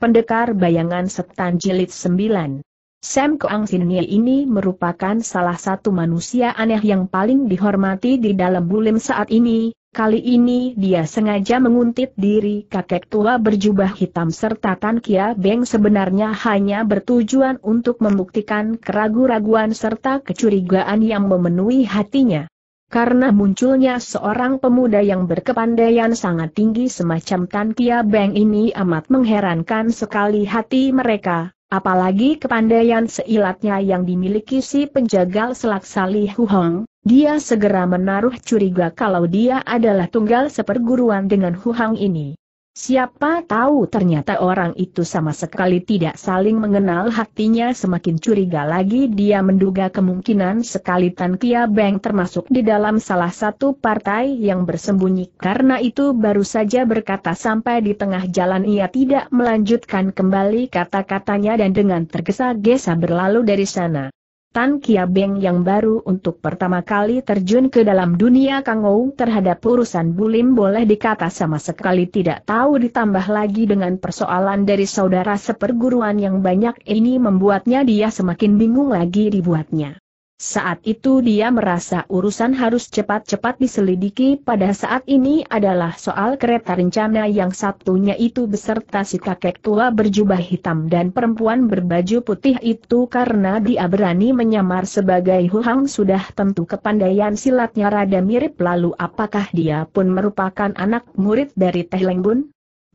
Pendekar Bayangan Setan Jilid 9 Sam Keang Sinye ini merupakan salah satu manusia aneh yang paling dihormati di dalam bulim saat ini, kali ini dia sengaja menguntit diri kakek tua berjubah hitam serta Tan Kia Beng sebenarnya hanya bertujuan untuk membuktikan keraguan raguan serta kecurigaan yang memenuhi hatinya. Karena munculnya seorang pemuda yang berkepandaian sangat tinggi semacam Tan Kia Beng ini amat mengherankan sekali hati mereka, apalagi kepandaian seilatnya yang dimiliki si penjagal selak Hu Hong, dia segera menaruh curiga kalau dia adalah tunggal seperguruan dengan Hu Hong ini. Siapa tahu ternyata orang itu sama sekali tidak saling mengenal hatinya semakin curiga lagi dia menduga kemungkinan sekali Tan Kia Beng termasuk di dalam salah satu partai yang bersembunyi karena itu baru saja berkata sampai di tengah jalan ia tidak melanjutkan kembali kata-katanya dan dengan tergesa-gesa berlalu dari sana. Tan Kia Beng yang baru untuk pertama kali terjun ke dalam dunia Kangou terhadap urusan bulim boleh dikata sama sekali tidak tahu ditambah lagi dengan persoalan dari saudara seperguruan yang banyak ini membuatnya dia semakin bingung lagi dibuatnya. Saat itu dia merasa urusan harus cepat-cepat diselidiki pada saat ini adalah soal kereta rencana yang satunya itu beserta si kakek tua berjubah hitam dan perempuan berbaju putih itu karena dia berani menyamar sebagai Huhang sudah tentu kepandaian silatnya rada mirip lalu apakah dia pun merupakan anak murid dari Teh Lengbun?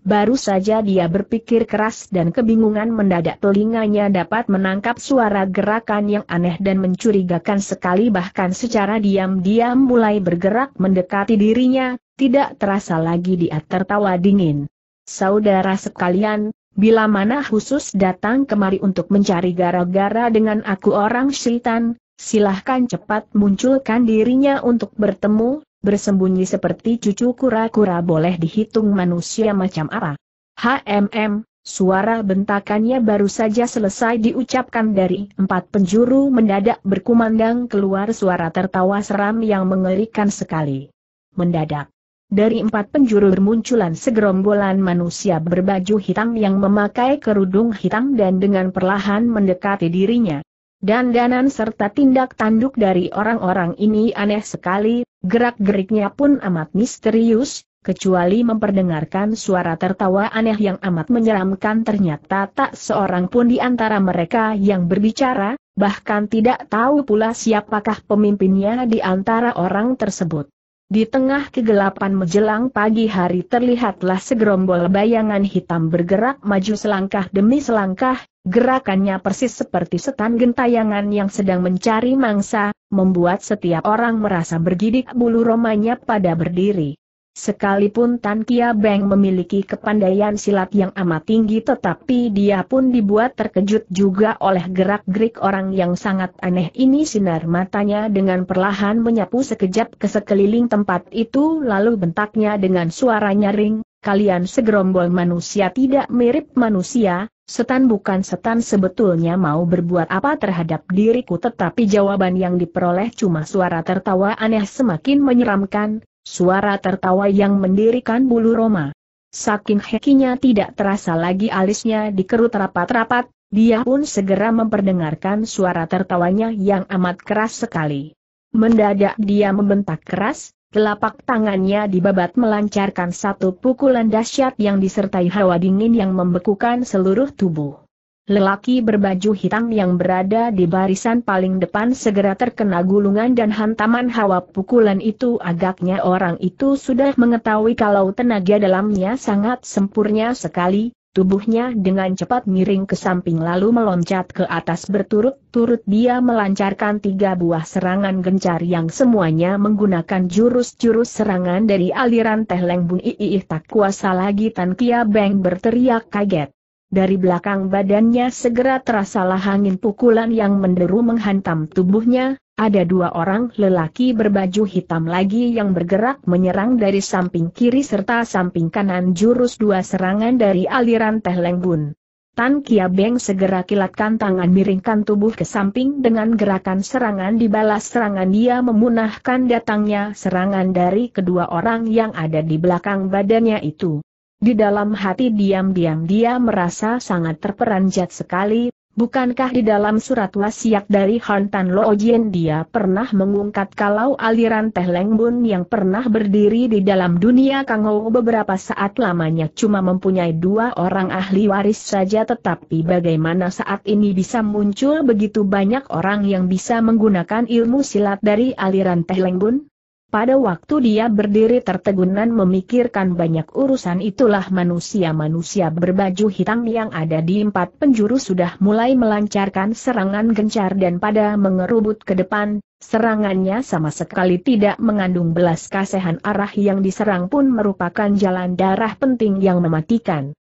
Baru saja dia berpikir keras dan kebingungan mendadak telinganya dapat menangkap suara gerakan yang aneh dan mencurigakan sekali bahkan secara diam-diam mulai bergerak mendekati dirinya, tidak terasa lagi dia tertawa dingin. Saudara sekalian, bila mana khusus datang kemari untuk mencari gara-gara dengan aku orang syaitan, silahkan cepat munculkan dirinya untuk bertemu, bersembunyi seperti cucu kura-kura boleh dihitung manusia macam apa. HMM, suara bentakannya baru saja selesai diucapkan dari empat penjuru mendadak berkumandang keluar suara tertawa seram yang mengerikan sekali. Mendadak. Dari empat penjuru bermunculan segerombolan manusia berbaju hitam yang memakai kerudung hitam dan dengan perlahan mendekati dirinya. Dandanan serta tindak tanduk dari orang-orang ini aneh sekali, Gerak-geriknya pun amat misterius, kecuali memperdengarkan suara tertawa aneh yang amat menyeramkan ternyata tak seorang pun di antara mereka yang berbicara, bahkan tidak tahu pula siapakah pemimpinnya di antara orang tersebut. Di tengah kegelapan menjelang pagi hari terlihatlah segerombol bayangan hitam bergerak maju selangkah demi selangkah, gerakannya persis seperti setan gentayangan yang sedang mencari mangsa, membuat setiap orang merasa bergidik bulu romanya pada berdiri. Sekalipun Tan Kia Beng memiliki kepandaian silat yang amat tinggi tetapi dia pun dibuat terkejut juga oleh gerak-gerik orang yang sangat aneh ini sinar matanya dengan perlahan menyapu sekejap ke sekeliling tempat itu lalu bentaknya dengan suara nyaring, kalian segerombol manusia tidak mirip manusia, setan bukan setan sebetulnya mau berbuat apa terhadap diriku tetapi jawaban yang diperoleh cuma suara tertawa aneh semakin menyeramkan, Suara tertawa yang mendirikan bulu Roma. Saking hekinya tidak terasa lagi alisnya dikerut rapat-rapat, dia pun segera memperdengarkan suara tertawanya yang amat keras sekali. Mendadak dia membentak keras, telapak tangannya dibabat melancarkan satu pukulan dahsyat yang disertai hawa dingin yang membekukan seluruh tubuh. Lelaki berbaju hitam yang berada di barisan paling depan segera terkena gulungan dan hantaman hawa pukulan itu agaknya orang itu sudah mengetahui kalau tenaga dalamnya sangat sempurna sekali, tubuhnya dengan cepat miring ke samping lalu meloncat ke atas berturut-turut dia melancarkan tiga buah serangan gencar yang semuanya menggunakan jurus-jurus serangan dari aliran Teh lengbun Bun tak kuasa lagi Tan Kia Beng berteriak kaget. Dari belakang badannya segera terasalah angin pukulan yang menderu menghantam tubuhnya, ada dua orang lelaki berbaju hitam lagi yang bergerak menyerang dari samping kiri serta samping kanan jurus dua serangan dari aliran Teh Lengbun. Tan Kia Beng segera kilatkan tangan miringkan tubuh ke samping dengan gerakan serangan dibalas serangan dia memunahkan datangnya serangan dari kedua orang yang ada di belakang badannya itu. Di dalam hati diam-diam dia merasa sangat terperanjat sekali, bukankah di dalam surat wasiat dari Han Tan Lo Jien dia pernah mengungkap kalau aliran Teh Leng Bun yang pernah berdiri di dalam dunia Kangou beberapa saat lamanya cuma mempunyai dua orang ahli waris saja tetapi bagaimana saat ini bisa muncul begitu banyak orang yang bisa menggunakan ilmu silat dari aliran Teh Leng Bun? Pada waktu dia berdiri tertegunan memikirkan banyak urusan itulah manusia-manusia berbaju hitam yang ada di empat penjuru sudah mulai melancarkan serangan gencar dan pada mengerubut ke depan, serangannya sama sekali tidak mengandung belas kasihan arah yang diserang pun merupakan jalan darah penting yang mematikan.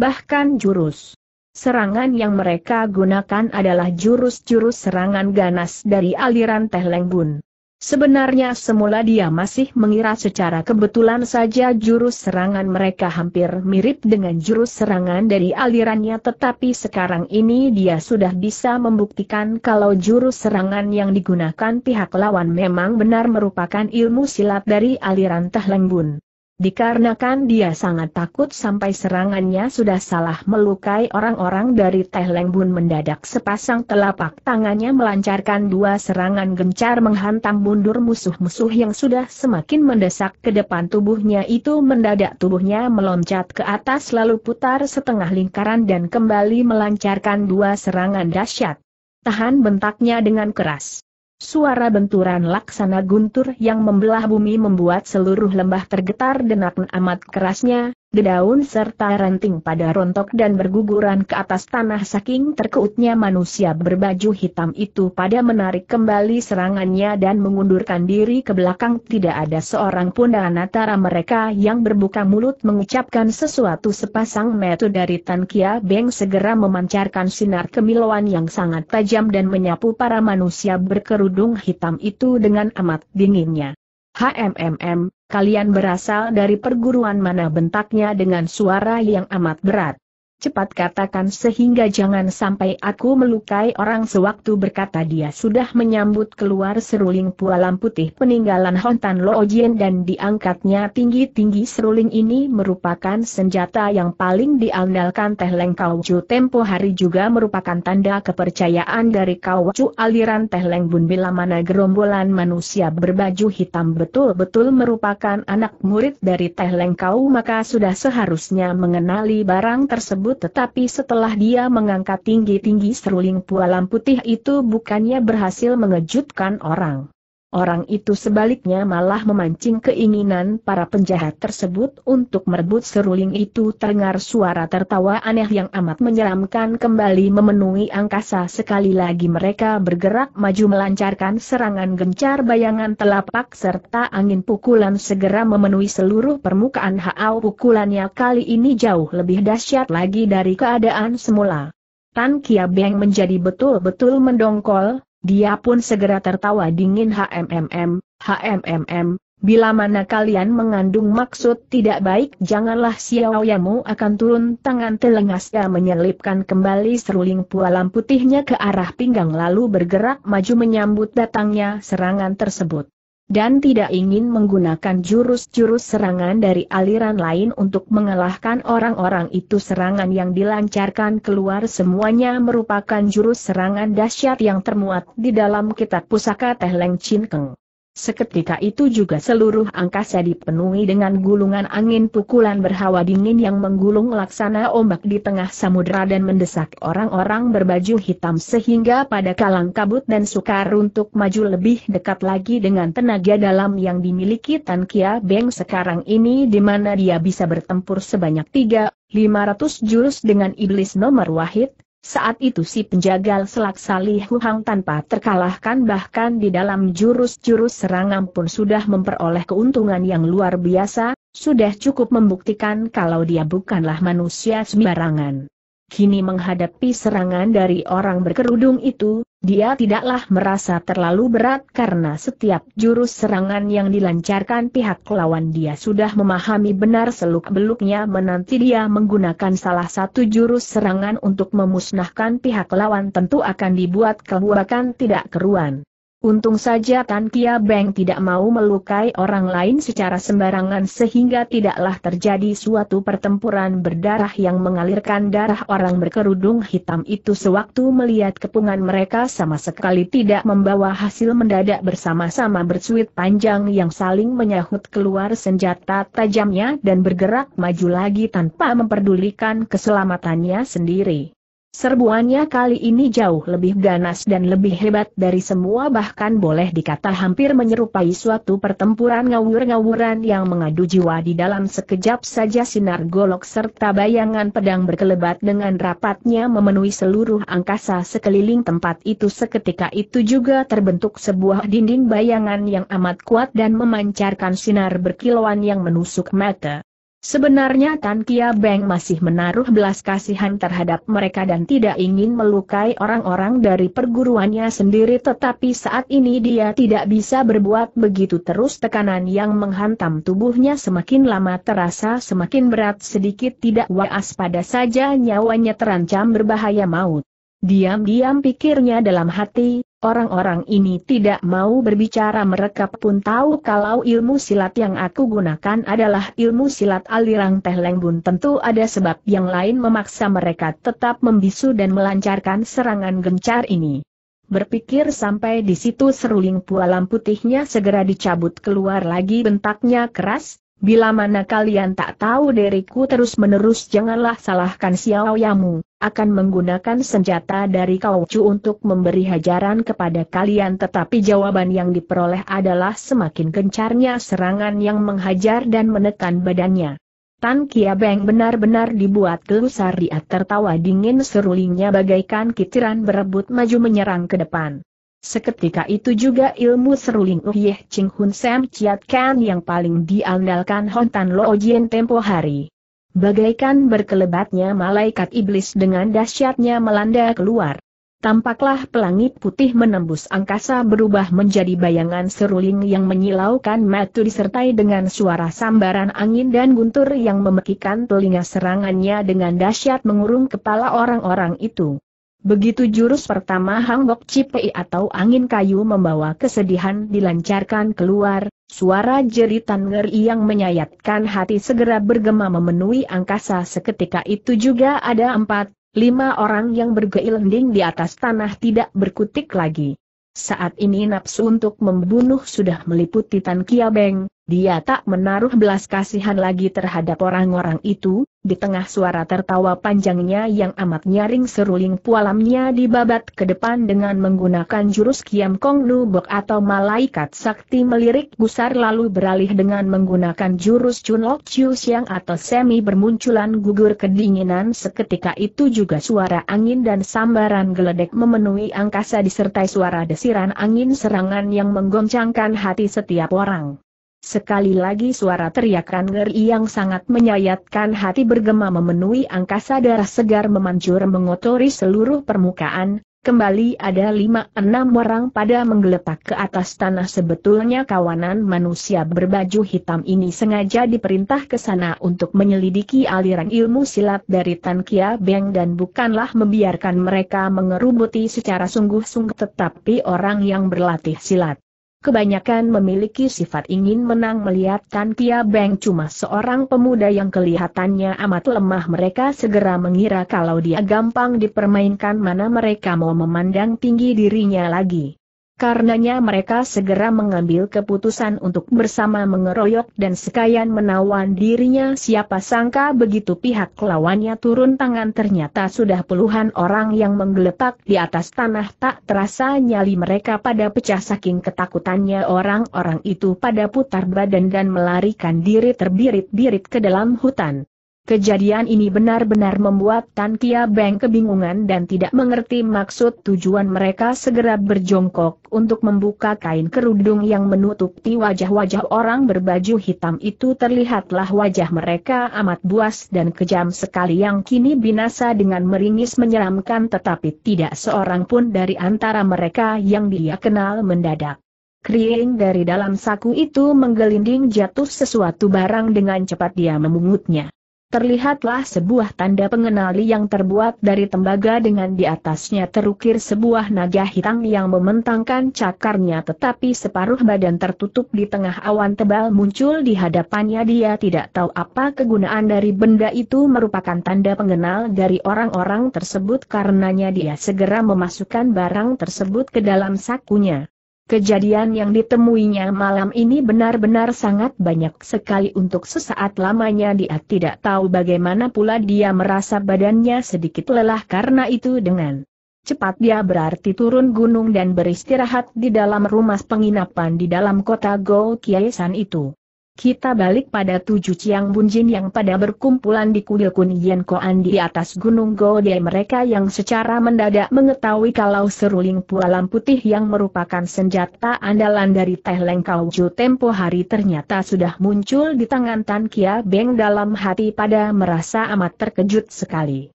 Bahkan jurus Serangan yang mereka gunakan adalah jurus-jurus serangan ganas dari aliran Teh Lengbun. Sebenarnya semula dia masih mengira secara kebetulan saja jurus serangan mereka hampir mirip dengan jurus serangan dari alirannya tetapi sekarang ini dia sudah bisa membuktikan kalau jurus serangan yang digunakan pihak lawan memang benar merupakan ilmu silat dari aliran Tahlengbun. Dikarenakan dia sangat takut sampai serangannya sudah salah melukai orang-orang dari Teh Bun mendadak sepasang telapak tangannya melancarkan dua serangan gencar menghantam mundur musuh-musuh yang sudah semakin mendesak ke depan tubuhnya itu mendadak tubuhnya meloncat ke atas lalu putar setengah lingkaran dan kembali melancarkan dua serangan dahsyat. Tahan bentaknya dengan keras. Suara benturan laksana guntur yang membelah bumi membuat seluruh lembah tergetar dengan amat kerasnya, Dedaun serta ranting pada rontok dan berguguran ke atas tanah saking terkeutnya manusia berbaju hitam itu pada menarik kembali serangannya dan mengundurkan diri ke belakang tidak ada seorang pun dan antara mereka yang berbuka mulut mengucapkan sesuatu sepasang metu dari Tan Kia Beng segera memancarkan sinar kemilauan yang sangat tajam dan menyapu para manusia berkerudung hitam itu dengan amat dinginnya. HMMM, Kalian berasal dari perguruan mana bentaknya dengan suara yang amat berat. Cepat katakan sehingga jangan sampai aku melukai orang sewaktu berkata dia sudah menyambut keluar seruling pualam putih peninggalan Hontan Loojien dan diangkatnya tinggi-tinggi seruling ini merupakan senjata yang paling diandalkan Teh Leng Kaucu tempo hari juga merupakan tanda kepercayaan dari Kaucu aliran Teh Leng Bun bila mana gerombolan manusia berbaju hitam betul-betul merupakan anak murid dari Teh Leng Kau maka sudah seharusnya mengenali barang tersebut tersebut tetapi setelah dia mengangkat tinggi-tinggi seruling pualam putih itu bukannya berhasil mengejutkan orang. Orang itu sebaliknya malah memancing keinginan para penjahat tersebut untuk merebut seruling itu terdengar suara tertawa aneh yang amat menyeramkan kembali memenuhi angkasa sekali lagi mereka bergerak maju melancarkan serangan gencar bayangan telapak serta angin pukulan segera memenuhi seluruh permukaan Hao pukulannya kali ini jauh lebih dahsyat lagi dari keadaan semula. Tan Kia Beng menjadi betul-betul mendongkol, dia pun segera tertawa dingin HMMM, HMMM, bila mana kalian mengandung maksud tidak baik janganlah Xiaoyamu akan turun tangan telengasnya menyelipkan kembali seruling pualam putihnya ke arah pinggang lalu bergerak maju menyambut datangnya serangan tersebut dan tidak ingin menggunakan jurus-jurus serangan dari aliran lain untuk mengalahkan orang-orang itu serangan yang dilancarkan keluar semuanya merupakan jurus serangan dahsyat yang termuat di dalam kitab pusaka Teh Leng Chin Keng. Seketika itu juga seluruh angkasa dipenuhi dengan gulungan angin pukulan berhawa dingin yang menggulung laksana ombak di tengah samudera dan mendesak orang-orang berbaju hitam sehingga pada kalang kabut dan sukar untuk maju lebih dekat lagi dengan tenaga dalam yang dimiliki Tan Kia Beng sekarang ini di mana dia bisa bertempur sebanyak 3, 500 jurus dengan iblis nomor wahid, saat itu si penjagal selak Salih Hang tanpa terkalahkan bahkan di dalam jurus-jurus serangan pun sudah memperoleh keuntungan yang luar biasa, sudah cukup membuktikan kalau dia bukanlah manusia sembarangan kini menghadapi serangan dari orang berkerudung itu, dia tidaklah merasa terlalu berat karena setiap jurus serangan yang dilancarkan pihak lawan dia sudah memahami benar seluk-beluknya menanti dia menggunakan salah satu jurus serangan untuk memusnahkan pihak lawan tentu akan dibuat kebuakan tidak keruan. Untung saja Tan Kia Beng tidak mau melukai orang lain secara sembarangan sehingga tidaklah terjadi suatu pertempuran berdarah yang mengalirkan darah orang berkerudung hitam itu sewaktu melihat kepungan mereka sama sekali tidak membawa hasil mendadak bersama-sama bersuit panjang yang saling menyahut keluar senjata tajamnya dan bergerak maju lagi tanpa memperdulikan keselamatannya sendiri. Serbuannya kali ini jauh lebih ganas dan lebih hebat dari semua bahkan boleh dikata hampir menyerupai suatu pertempuran ngawur-ngawuran yang mengadu jiwa di dalam sekejap saja sinar golok serta bayangan pedang berkelebat dengan rapatnya memenuhi seluruh angkasa sekeliling tempat itu seketika itu juga terbentuk sebuah dinding bayangan yang amat kuat dan memancarkan sinar berkilauan yang menusuk mata. Sebenarnya Tan Kia Beng masih menaruh belas kasihan terhadap mereka dan tidak ingin melukai orang-orang dari perguruannya sendiri tetapi saat ini dia tidak bisa berbuat begitu terus tekanan yang menghantam tubuhnya semakin lama terasa semakin berat sedikit tidak waas pada saja nyawanya terancam berbahaya maut. Diam-diam pikirnya dalam hati, Orang-orang ini tidak mau berbicara mereka pun tahu kalau ilmu silat yang aku gunakan adalah ilmu silat alirang teh lengbun tentu ada sebab yang lain memaksa mereka tetap membisu dan melancarkan serangan gencar ini. Berpikir sampai di situ seruling pualam putihnya segera dicabut keluar lagi bentaknya keras, bila mana kalian tak tahu diriku terus menerus janganlah salahkan Xiao Yamu akan menggunakan senjata dari Kaucu untuk memberi hajaran kepada kalian tetapi jawaban yang diperoleh adalah semakin gencarnya serangan yang menghajar dan menekan badannya. Tan Beng benar-benar dibuat gelusar dia tertawa dingin serulingnya bagaikan kitiran berebut maju menyerang ke depan. Seketika itu juga ilmu seruling Uyeh Ching Hun Sam Chiat Kan yang paling diandalkan Hontan Lo Jien tempo hari Bagaikan berkelebatnya malaikat iblis dengan dahsyatnya melanda keluar. Tampaklah pelangi putih menembus angkasa berubah menjadi bayangan seruling yang menyilaukan mata disertai dengan suara sambaran angin dan guntur yang memekikan telinga serangannya dengan dahsyat mengurung kepala orang-orang itu. Begitu jurus pertama Hang Bok Cipei atau angin kayu membawa kesedihan dilancarkan keluar, Suara jeritan ngeri yang menyayatkan hati segera bergema memenuhi angkasa seketika itu juga ada empat, lima orang yang bergeilending di atas tanah tidak berkutik lagi. Saat ini nafsu untuk membunuh sudah meliputi Tan Kiabeng, dia tak menaruh belas kasihan lagi terhadap orang-orang itu, di tengah suara tertawa panjangnya yang amat nyaring seruling pualamnya dibabat ke depan dengan menggunakan jurus Kiam Kong Nubok atau Malaikat Sakti melirik gusar lalu beralih dengan menggunakan jurus Chun Lok Chiu Siang atau semi bermunculan gugur kedinginan seketika itu juga suara angin dan sambaran geledek memenuhi angkasa disertai suara desiran angin serangan yang menggoncangkan hati setiap orang. Sekali lagi suara teriakan ngeri yang sangat menyayatkan hati bergema memenuhi angkasa darah segar memancur mengotori seluruh permukaan, kembali ada lima enam orang pada menggeletak ke atas tanah sebetulnya kawanan manusia berbaju hitam ini sengaja diperintah ke sana untuk menyelidiki aliran ilmu silat dari Tan Kia Beng dan bukanlah membiarkan mereka mengerubuti secara sungguh-sungguh tetapi orang yang berlatih silat kebanyakan memiliki sifat ingin menang melihat Tan Kia Beng cuma seorang pemuda yang kelihatannya amat lemah mereka segera mengira kalau dia gampang dipermainkan mana mereka mau memandang tinggi dirinya lagi. Karenanya mereka segera mengambil keputusan untuk bersama mengeroyok dan sekalian menawan dirinya siapa sangka begitu pihak lawannya turun tangan ternyata sudah puluhan orang yang menggeletak di atas tanah tak terasa nyali mereka pada pecah saking ketakutannya orang-orang itu pada putar badan dan melarikan diri terbirit-birit ke dalam hutan. Kejadian ini benar-benar membuat Tan Kia Beng kebingungan dan tidak mengerti maksud tujuan mereka segera berjongkok untuk membuka kain kerudung yang menutupi wajah-wajah orang berbaju hitam itu terlihatlah wajah mereka amat buas dan kejam sekali yang kini binasa dengan meringis menyeramkan tetapi tidak seorang pun dari antara mereka yang dia kenal mendadak. Kriing dari dalam saku itu menggelinding jatuh sesuatu barang dengan cepat dia memungutnya terlihatlah sebuah tanda pengenali yang terbuat dari tembaga dengan di atasnya terukir sebuah naga hitam yang mementangkan cakarnya tetapi separuh badan tertutup di tengah awan tebal muncul di hadapannya dia tidak tahu apa kegunaan dari benda itu merupakan tanda pengenal dari orang-orang tersebut karenanya dia segera memasukkan barang tersebut ke dalam sakunya. Kejadian yang ditemuinya malam ini benar-benar sangat banyak sekali untuk sesaat lamanya dia tidak tahu bagaimana pula dia merasa badannya sedikit lelah karena itu dengan cepat dia berarti turun gunung dan beristirahat di dalam rumah penginapan di dalam kota Gokiesan itu. Kita balik pada tujuh Ciang Bunjin yang pada berkumpulan di kuil kunyian Koan di atas Gunung Gode mereka yang secara mendadak mengetahui kalau seruling pualam putih yang merupakan senjata andalan dari Teh Leng tempo hari ternyata sudah muncul di tangan Tan Kia Beng dalam hati pada merasa amat terkejut sekali.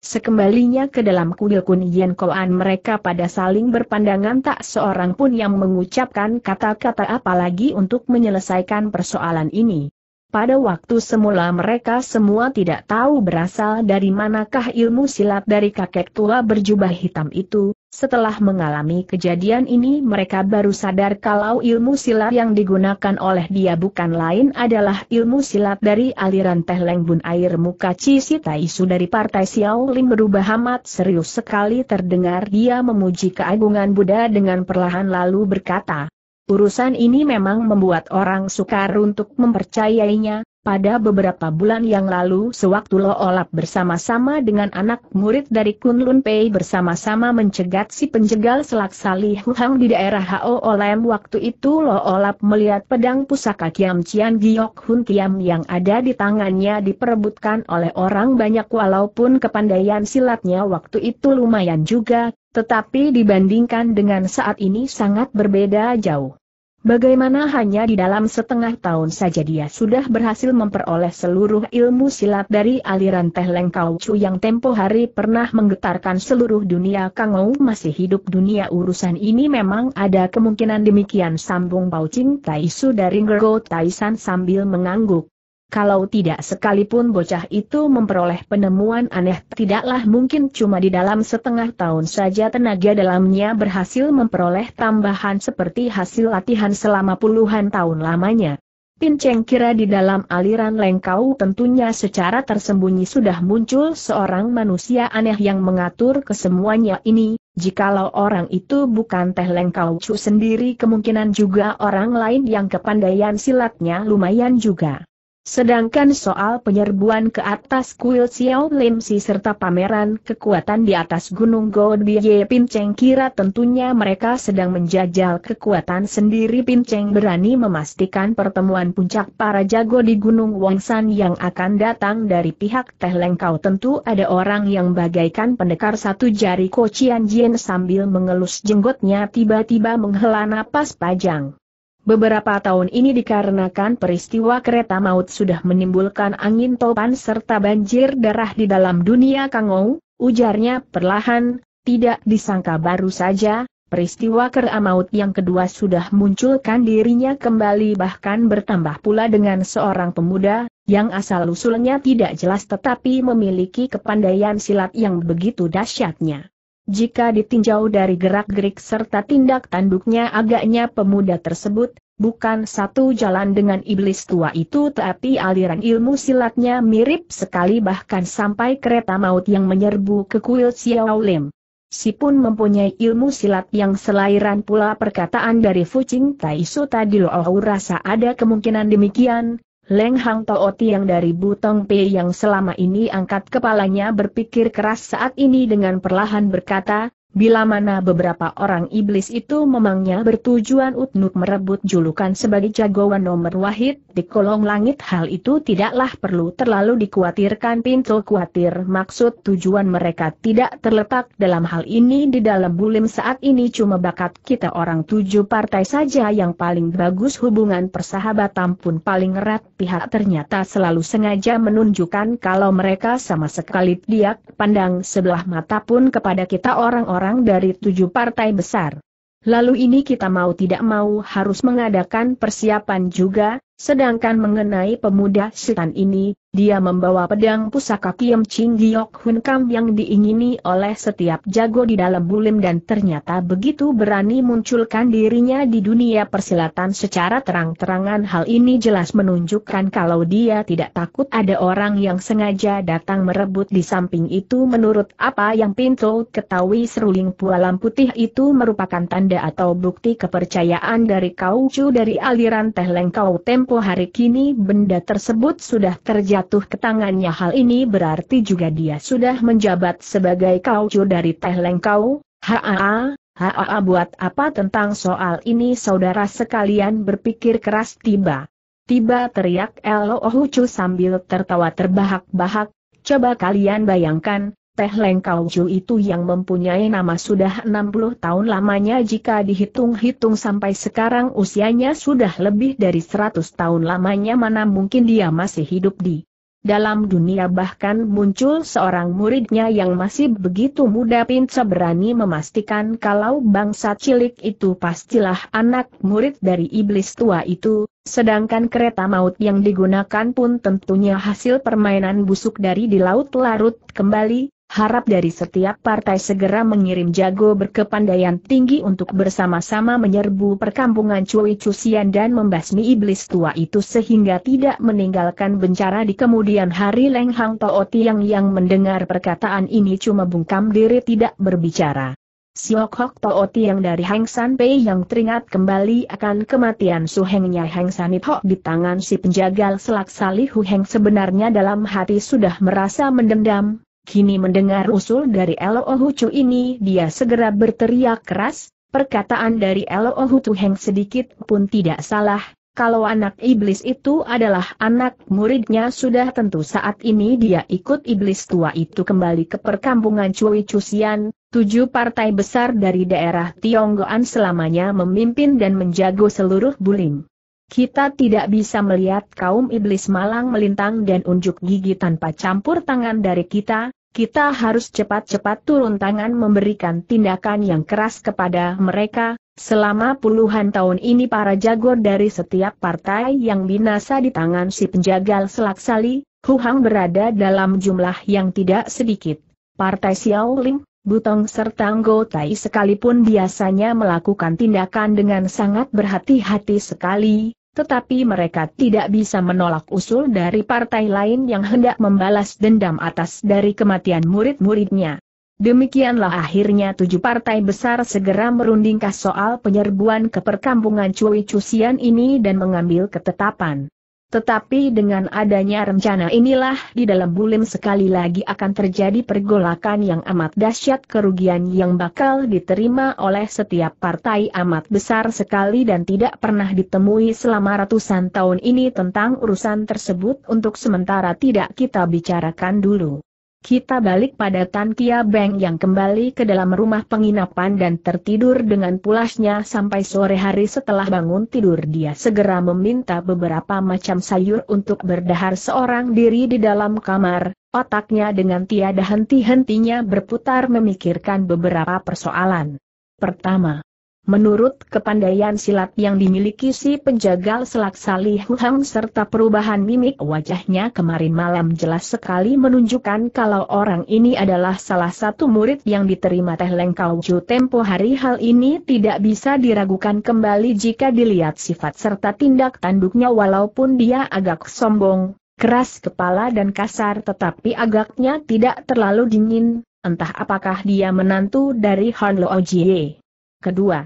Sekembalinya ke dalam kuil Kun Yen Koan mereka pada saling berpandangan tak seorang pun yang mengucapkan kata-kata apalagi untuk menyelesaikan persoalan ini. Pada waktu semula mereka semua tidak tahu berasal dari manakah ilmu silat dari kakek tua berjubah hitam itu, setelah mengalami kejadian ini mereka baru sadar kalau ilmu silat yang digunakan oleh dia bukan lain adalah ilmu silat dari aliran Teh Lengbun Air Muka Cisi Taisu dari Partai Xiao Lim berubah amat serius sekali terdengar dia memuji keagungan Buddha dengan perlahan lalu berkata, Urusan ini memang membuat orang sukar untuk mempercayainya, pada beberapa bulan yang lalu sewaktu Lo Olap bersama-sama dengan anak murid dari Kunlun Pei bersama-sama mencegat si penjegal selak Salih Huhang di daerah Hao Olem waktu itu Lo Olap melihat pedang pusaka Kiam Cian Giok Hun Kiam yang ada di tangannya diperebutkan oleh orang banyak walaupun kepandaian silatnya waktu itu lumayan juga, tetapi dibandingkan dengan saat ini sangat berbeda jauh. Bagaimana hanya di dalam setengah tahun saja dia sudah berhasil memperoleh seluruh ilmu silat dari aliran Teh Leng Kau Chu yang tempo hari pernah menggetarkan seluruh dunia Kang Ou masih hidup dunia urusan ini memang ada kemungkinan demikian sambung Pau Ching Tai Su dari Ngergo San sambil mengangguk kalau tidak sekalipun bocah itu memperoleh penemuan aneh tidaklah mungkin cuma di dalam setengah tahun saja tenaga dalamnya berhasil memperoleh tambahan seperti hasil latihan selama puluhan tahun lamanya. Pinceng kira di dalam aliran lengkau tentunya secara tersembunyi sudah muncul seorang manusia aneh yang mengatur kesemuanya ini, jikalau orang itu bukan teh lengkau cu sendiri kemungkinan juga orang lain yang kepandaian silatnya lumayan juga. Sedangkan soal penyerbuan ke atas kuil Xiao Lim Si serta pameran kekuatan di atas Gunung God di Ye Pinceng kira tentunya mereka sedang menjajal kekuatan sendiri Pinceng berani memastikan pertemuan puncak para jago di Gunung Wangsan yang akan datang dari pihak Teh Lengkau tentu ada orang yang bagaikan pendekar satu jari Ko Chian Jin sambil mengelus jenggotnya tiba-tiba menghela napas panjang. Beberapa tahun ini dikarenakan peristiwa kereta maut sudah menimbulkan angin topan serta banjir darah di dalam dunia Kangou, ujarnya perlahan, tidak disangka baru saja, peristiwa kereta maut yang kedua sudah munculkan dirinya kembali bahkan bertambah pula dengan seorang pemuda, yang asal-usulnya tidak jelas tetapi memiliki kepandaian silat yang begitu dahsyatnya. Jika ditinjau dari gerak-gerik serta tindak tanduknya agaknya pemuda tersebut, bukan satu jalan dengan iblis tua itu tapi aliran ilmu silatnya mirip sekali bahkan sampai kereta maut yang menyerbu ke kuil Xiao Lim. Si pun mempunyai ilmu silat yang selairan pula perkataan dari Fuching Taisu tadi Loh rasa ada kemungkinan demikian, Leng Hang Tao Tiang dari Butong Pei yang selama ini angkat kepalanya berpikir keras saat ini dengan perlahan berkata, Bila mana beberapa orang iblis itu memangnya bertujuan untuk merebut julukan sebagai jagoan nomor wahid di kolong langit hal itu tidaklah perlu terlalu dikhawatirkan pintu khawatir maksud tujuan mereka tidak terletak dalam hal ini di dalam bulim saat ini cuma bakat kita orang tujuh partai saja yang paling bagus hubungan persahabatan pun paling erat pihak ternyata selalu sengaja menunjukkan kalau mereka sama sekali tidak pandang sebelah mata pun kepada kita orang-orang orang dari tujuh partai besar. Lalu ini kita mau tidak mau harus mengadakan persiapan juga, sedangkan mengenai pemuda setan ini, dia membawa pedang pusaka Kiem Ching Giok Hun Kam yang diingini oleh setiap jago di dalam bulim dan ternyata begitu berani munculkan dirinya di dunia persilatan secara terang-terangan hal ini jelas menunjukkan kalau dia tidak takut ada orang yang sengaja datang merebut di samping itu menurut apa yang Pinto ketahui seruling pualam putih itu merupakan tanda atau bukti kepercayaan dari Kaucu dari aliran Teh Lengkau tempo hari kini benda tersebut sudah terjadi jatuh ke tangannya hal ini berarti juga dia sudah menjabat sebagai kaucu dari Teh Lengkau, haa, haa buat apa tentang soal ini saudara sekalian berpikir keras tiba. Tiba teriak Elo sambil tertawa terbahak-bahak, coba kalian bayangkan, Teh Lengkauju itu yang mempunyai nama sudah 60 tahun lamanya jika dihitung-hitung sampai sekarang usianya sudah lebih dari 100 tahun lamanya mana mungkin dia masih hidup di dalam dunia bahkan muncul seorang muridnya yang masih begitu muda pinca berani memastikan kalau bangsa cilik itu pastilah anak murid dari iblis tua itu, sedangkan kereta maut yang digunakan pun tentunya hasil permainan busuk dari di laut larut kembali, harap dari setiap partai segera mengirim jago berkepandaian tinggi untuk bersama-sama menyerbu perkampungan Cui Cusian dan membasmi iblis tua itu sehingga tidak meninggalkan bencara di kemudian hari Leng Hang Tao Tiang yang mendengar perkataan ini cuma bungkam diri tidak berbicara. Siok Hok Tao Tiang dari Hang San Pei yang teringat kembali akan kematian suhengnya Hang Sanit Hok di tangan si penjagal selak Salihu Heng sebenarnya dalam hati sudah merasa mendendam, Kini mendengar usul dari Elohu Chu ini dia segera berteriak keras, perkataan dari Elohu Chu Heng sedikit pun tidak salah, kalau anak iblis itu adalah anak muridnya sudah tentu saat ini dia ikut iblis tua itu kembali ke perkampungan Cui Cusian, tujuh partai besar dari daerah Tionggoan selamanya memimpin dan menjago seluruh bulim. Kita tidak bisa melihat kaum iblis malang melintang dan unjuk gigi tanpa campur tangan dari kita, kita harus cepat-cepat turun tangan memberikan tindakan yang keras kepada mereka, Selama puluhan tahun ini para jago dari setiap partai yang binasa di tangan si penjagal selaksali, Sali, Huhang berada dalam jumlah yang tidak sedikit. Partai Xiao Xiaoling, Butong serta Tai sekalipun biasanya melakukan tindakan dengan sangat berhati-hati sekali, tetapi mereka tidak bisa menolak usul dari partai lain yang hendak membalas dendam atas dari kematian murid-muridnya. Demikianlah akhirnya tujuh partai besar segera merundingkan soal penyerbuan ke perkampungan Cui Cusian ini dan mengambil ketetapan. Tetapi dengan adanya rencana inilah di dalam bulim sekali lagi akan terjadi pergolakan yang amat dahsyat kerugian yang bakal diterima oleh setiap partai amat besar sekali dan tidak pernah ditemui selama ratusan tahun ini tentang urusan tersebut untuk sementara tidak kita bicarakan dulu. Kita balik pada Tan Kia Beng yang kembali ke dalam rumah penginapan dan tertidur dengan pulasnya sampai sore hari setelah bangun tidur dia segera meminta beberapa macam sayur untuk berdahar seorang diri di dalam kamar, otaknya dengan tiada henti-hentinya berputar memikirkan beberapa persoalan. Pertama, Menurut kepandaian silat yang dimiliki si penjagal selak Salih Huang serta perubahan mimik wajahnya kemarin malam jelas sekali menunjukkan kalau orang ini adalah salah satu murid yang diterima Teh lengkauju Ju tempo hari hal ini tidak bisa diragukan kembali jika dilihat sifat serta tindak tanduknya walaupun dia agak sombong, keras kepala dan kasar tetapi agaknya tidak terlalu dingin, entah apakah dia menantu dari Han Lo Jie. Kedua,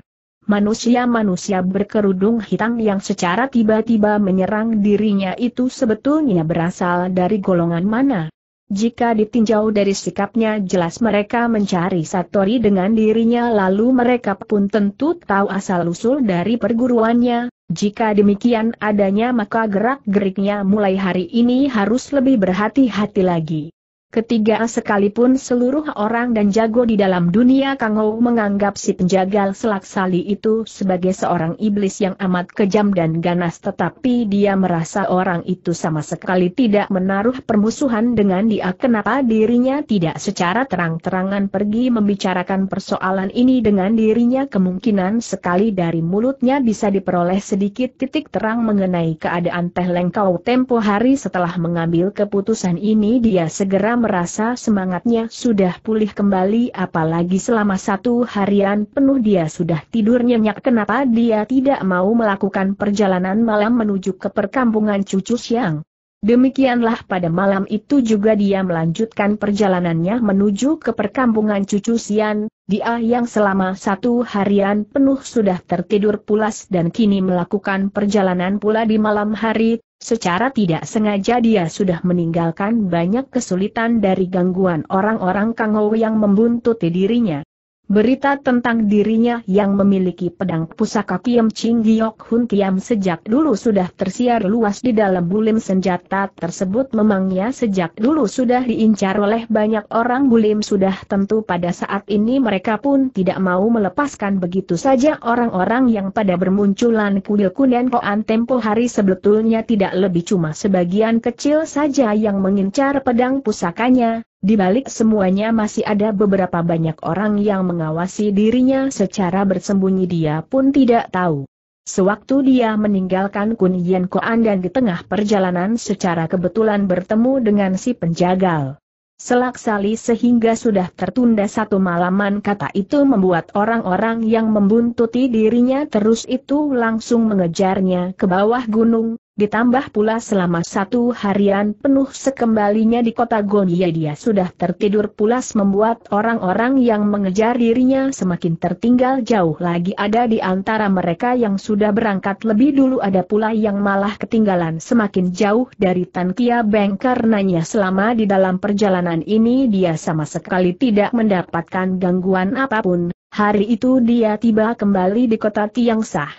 Manusia-manusia berkerudung hitam yang secara tiba-tiba menyerang dirinya itu sebetulnya berasal dari golongan mana? Jika ditinjau dari sikapnya jelas mereka mencari Satori dengan dirinya lalu mereka pun tentu tahu asal-usul dari perguruannya, jika demikian adanya maka gerak-geriknya mulai hari ini harus lebih berhati-hati lagi. Ketiga sekalipun seluruh orang dan jago di dalam dunia Kangou menganggap si penjagal selaksali itu sebagai seorang iblis yang amat kejam dan ganas tetapi dia merasa orang itu sama sekali tidak menaruh permusuhan dengan dia kenapa dirinya tidak secara terang-terangan pergi membicarakan persoalan ini dengan dirinya kemungkinan sekali dari mulutnya bisa diperoleh sedikit titik terang mengenai keadaan Teh Lengkau tempo hari setelah mengambil keputusan ini dia segera merasa semangatnya sudah pulih kembali apalagi selama satu harian penuh dia sudah tidur nyenyak kenapa dia tidak mau melakukan perjalanan malam menuju ke perkampungan cucu siang. Demikianlah pada malam itu juga dia melanjutkan perjalanannya menuju ke perkampungan cucu Sian, dia yang selama satu harian penuh sudah tertidur pulas dan kini melakukan perjalanan pula di malam hari, Secara tidak sengaja dia sudah meninggalkan banyak kesulitan dari gangguan orang-orang Kangou yang membuntuti dirinya. Berita tentang dirinya yang memiliki pedang pusaka Piem Ching Giok Hun Kiam sejak dulu sudah tersiar luas di dalam bulim senjata tersebut memangnya sejak dulu sudah diincar oleh banyak orang bulim sudah tentu pada saat ini mereka pun tidak mau melepaskan begitu saja orang-orang yang pada bermunculan kuil kunen koan tempo hari sebetulnya tidak lebih cuma sebagian kecil saja yang mengincar pedang pusakanya, di balik semuanya masih ada beberapa banyak orang yang mengawasi dirinya secara bersembunyi dia pun tidak tahu. Sewaktu dia meninggalkan Kun Yen Koan dan di tengah perjalanan secara kebetulan bertemu dengan si penjagal. Selaksali sehingga sudah tertunda satu malaman kata itu membuat orang-orang yang membuntuti dirinya terus itu langsung mengejarnya ke bawah gunung, Ditambah pula selama satu harian penuh sekembalinya di kota Gonia ya, dia sudah tertidur pulas membuat orang-orang yang mengejar dirinya semakin tertinggal jauh lagi ada di antara mereka yang sudah berangkat lebih dulu ada pula yang malah ketinggalan semakin jauh dari Kia Bank karenanya selama di dalam perjalanan ini dia sama sekali tidak mendapatkan gangguan apapun, hari itu dia tiba kembali di kota Tiangsa.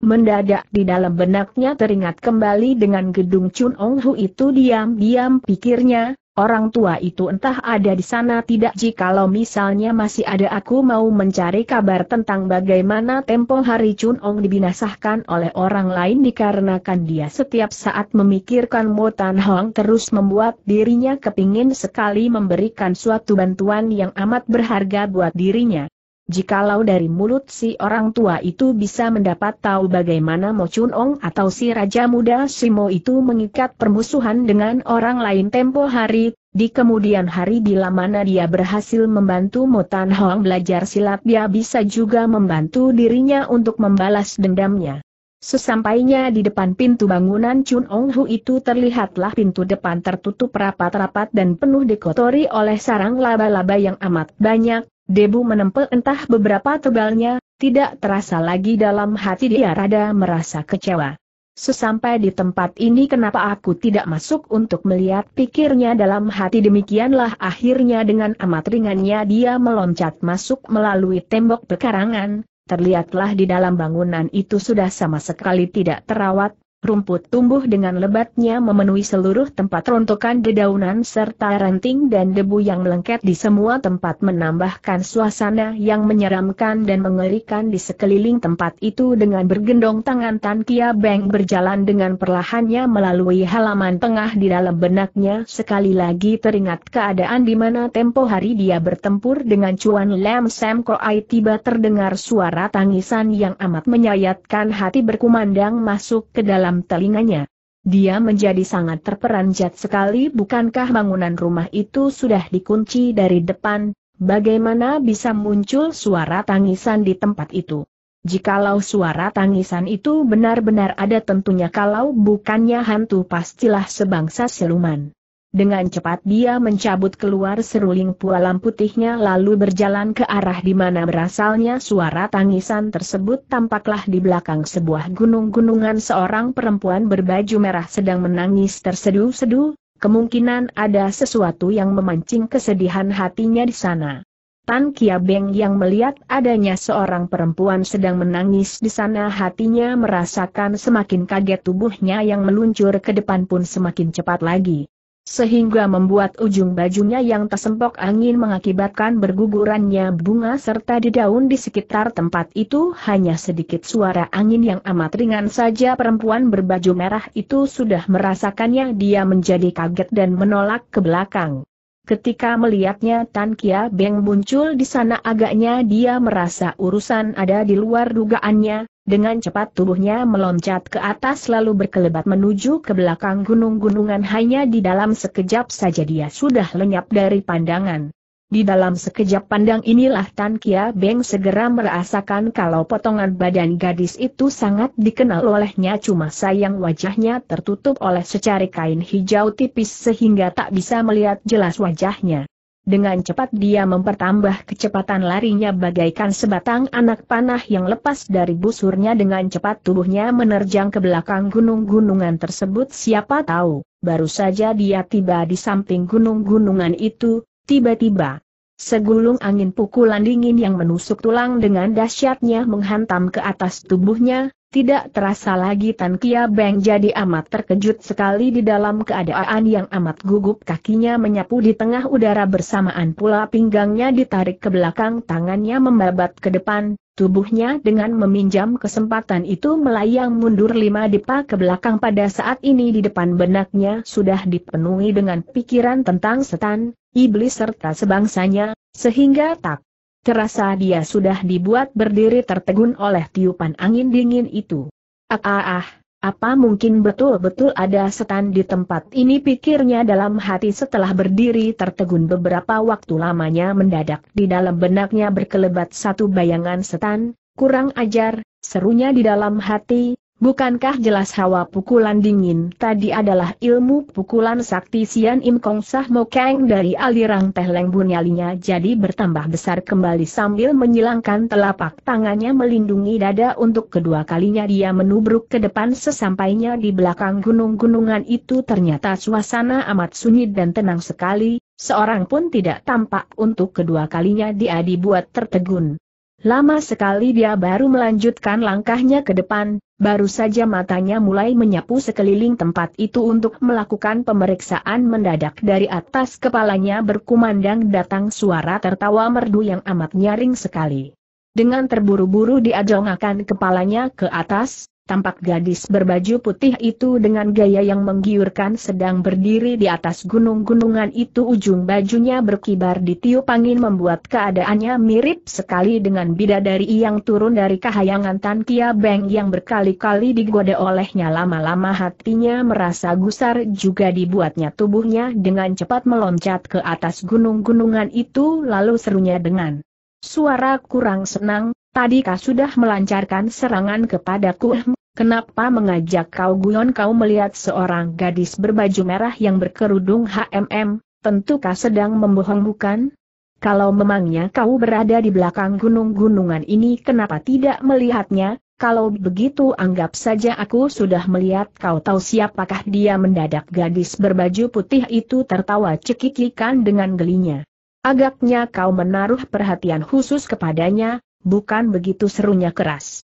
Mendadak di dalam benaknya teringat kembali dengan gedung Chun Ong Hu itu diam-diam pikirnya, orang tua itu entah ada di sana tidak jikalau misalnya masih ada aku mau mencari kabar tentang bagaimana tempo hari Chun Ong dibinasahkan oleh orang lain dikarenakan dia setiap saat memikirkan Mo Tan Hong terus membuat dirinya kepingin sekali memberikan suatu bantuan yang amat berharga buat dirinya. Jikalau dari mulut si orang tua itu bisa mendapat tahu bagaimana Mo Chun Ong atau si Raja Muda Simo itu mengikat permusuhan dengan orang lain tempo hari, di kemudian hari bila mana dia berhasil membantu Mo Tan Hong belajar silat dia bisa juga membantu dirinya untuk membalas dendamnya. Sesampainya di depan pintu bangunan Chun Ong Hu itu terlihatlah pintu depan tertutup rapat-rapat dan penuh dikotori oleh sarang laba-laba yang amat banyak, Debu menempel entah beberapa tebalnya, tidak terasa lagi dalam hati dia rada merasa kecewa. Sesampai di tempat ini kenapa aku tidak masuk untuk melihat pikirnya dalam hati demikianlah akhirnya dengan amat ringannya dia meloncat masuk melalui tembok pekarangan, terlihatlah di dalam bangunan itu sudah sama sekali tidak terawat, Rumput tumbuh dengan lebatnya memenuhi seluruh tempat rontokan dedaunan serta ranting dan debu yang lengket di semua tempat menambahkan suasana yang menyeramkan dan mengerikan di sekeliling tempat itu dengan bergendong tangan Tan Kia Beng berjalan dengan perlahannya melalui halaman tengah di dalam benaknya sekali lagi teringat keadaan di mana tempo hari dia bertempur dengan Cuan Lam Sam Koai tiba terdengar suara tangisan yang amat menyayatkan hati berkumandang masuk ke dalam dalam telinganya. Dia menjadi sangat terperanjat sekali bukankah bangunan rumah itu sudah dikunci dari depan, bagaimana bisa muncul suara tangisan di tempat itu. Jikalau suara tangisan itu benar-benar ada tentunya kalau bukannya hantu pastilah sebangsa siluman. Dengan cepat dia mencabut keluar seruling pualam putihnya lalu berjalan ke arah di mana berasalnya suara tangisan tersebut tampaklah di belakang sebuah gunung-gunungan seorang perempuan berbaju merah sedang menangis terseduh-seduh, kemungkinan ada sesuatu yang memancing kesedihan hatinya di sana. Tan Kia Beng yang melihat adanya seorang perempuan sedang menangis di sana hatinya merasakan semakin kaget tubuhnya yang meluncur ke depan pun semakin cepat lagi sehingga membuat ujung bajunya yang tersempok angin mengakibatkan bergugurannya bunga serta di daun di sekitar tempat itu hanya sedikit suara angin yang amat ringan saja perempuan berbaju merah itu sudah merasakannya dia menjadi kaget dan menolak ke belakang. Ketika melihatnya Tan Kia Beng muncul di sana agaknya dia merasa urusan ada di luar dugaannya, dengan cepat tubuhnya meloncat ke atas lalu berkelebat menuju ke belakang gunung-gunungan hanya di dalam sekejap saja dia sudah lenyap dari pandangan. Di dalam sekejap pandang inilah Tan Kia Beng segera merasakan kalau potongan badan gadis itu sangat dikenal olehnya cuma sayang wajahnya tertutup oleh secari kain hijau tipis sehingga tak bisa melihat jelas wajahnya. Dengan cepat dia mempertambah kecepatan larinya bagaikan sebatang anak panah yang lepas dari busurnya dengan cepat tubuhnya menerjang ke belakang gunung-gunungan tersebut siapa tahu, baru saja dia tiba di samping gunung-gunungan itu, Tiba-tiba, segulung angin pukulan dingin yang menusuk tulang dengan dahsyatnya menghantam ke atas tubuhnya, tidak terasa lagi Tan Kia Beng jadi amat terkejut sekali di dalam keadaan yang amat gugup kakinya menyapu di tengah udara bersamaan pula pinggangnya ditarik ke belakang tangannya membabat ke depan, Tubuhnya dengan meminjam kesempatan itu melayang mundur lima depa ke belakang pada saat ini di depan benaknya sudah dipenuhi dengan pikiran tentang setan, iblis serta sebangsanya, sehingga tak terasa dia sudah dibuat berdiri tertegun oleh tiupan angin dingin itu. Ah ah ah, apa mungkin betul-betul ada setan di tempat ini pikirnya dalam hati setelah berdiri tertegun beberapa waktu lamanya mendadak di dalam benaknya berkelebat satu bayangan setan, kurang ajar, serunya di dalam hati, Bukankah jelas hawa pukulan dingin tadi adalah ilmu pukulan sakti Sian Im Kong Sah Mo Kang dari aliran Teh Leng Bunyalinya jadi bertambah besar kembali sambil menyilangkan telapak tangannya melindungi dada untuk kedua kalinya dia menubruk ke depan sesampainya di belakang gunung-gunungan itu ternyata suasana amat sunyi dan tenang sekali, seorang pun tidak tampak untuk kedua kalinya dia dibuat tertegun. Lama sekali dia baru melanjutkan langkahnya ke depan, baru saja matanya mulai menyapu sekeliling tempat itu untuk melakukan pemeriksaan mendadak dari atas kepalanya berkumandang datang suara tertawa merdu yang amat nyaring sekali. Dengan terburu-buru dia jongakan kepalanya ke atas, tampak gadis berbaju putih itu dengan gaya yang menggiurkan sedang berdiri di atas gunung-gunungan itu ujung bajunya berkibar di tiup angin membuat keadaannya mirip sekali dengan bidadari yang turun dari kahayangan Tan Kia Beng yang berkali-kali digoda olehnya lama-lama hatinya merasa gusar juga dibuatnya tubuhnya dengan cepat meloncat ke atas gunung-gunungan itu lalu serunya dengan Suara kurang senang, tadi kah sudah melancarkan serangan kepadaku? Kenapa mengajak kau Guyon kau melihat seorang gadis berbaju merah yang berkerudung HMM, tentu kau sedang membohong bukan? Kalau memangnya kau berada di belakang gunung-gunungan ini kenapa tidak melihatnya, kalau begitu anggap saja aku sudah melihat kau tahu siapakah dia mendadak gadis berbaju putih itu tertawa cekikikan dengan gelinya. Agaknya kau menaruh perhatian khusus kepadanya, bukan begitu serunya keras.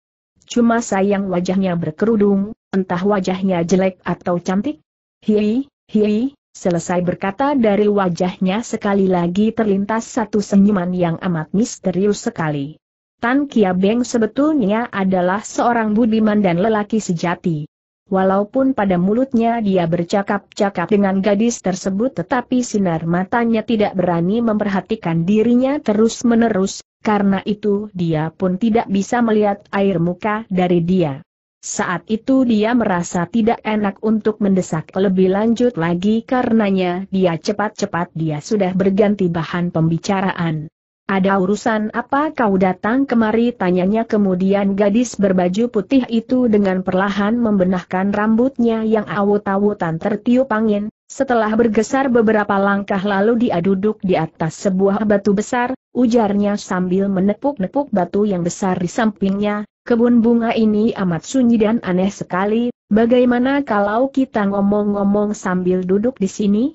Cuma sayang wajahnya berkerudung, entah wajahnya jelek atau cantik. Hihi, hihi, selesai berkata dari wajahnya sekali lagi terlintas satu senyuman yang amat misterius sekali. Tan Kia Beng sebetulnya adalah seorang budiman dan lelaki sejati. Walaupun pada mulutnya dia bercakap-cakap dengan gadis tersebut tetapi sinar matanya tidak berani memperhatikan dirinya terus-menerus, karena itu dia pun tidak bisa melihat air muka dari dia. Saat itu dia merasa tidak enak untuk mendesak lebih lanjut lagi karenanya dia cepat-cepat dia sudah berganti bahan pembicaraan. Ada urusan apa kau datang kemari tanyanya kemudian gadis berbaju putih itu dengan perlahan membenahkan rambutnya yang awut-awutan tertiup angin, setelah bergeser beberapa langkah lalu dia duduk di atas sebuah batu besar, ujarnya sambil menepuk-nepuk batu yang besar di sampingnya, kebun bunga ini amat sunyi dan aneh sekali, bagaimana kalau kita ngomong-ngomong sambil duduk di sini?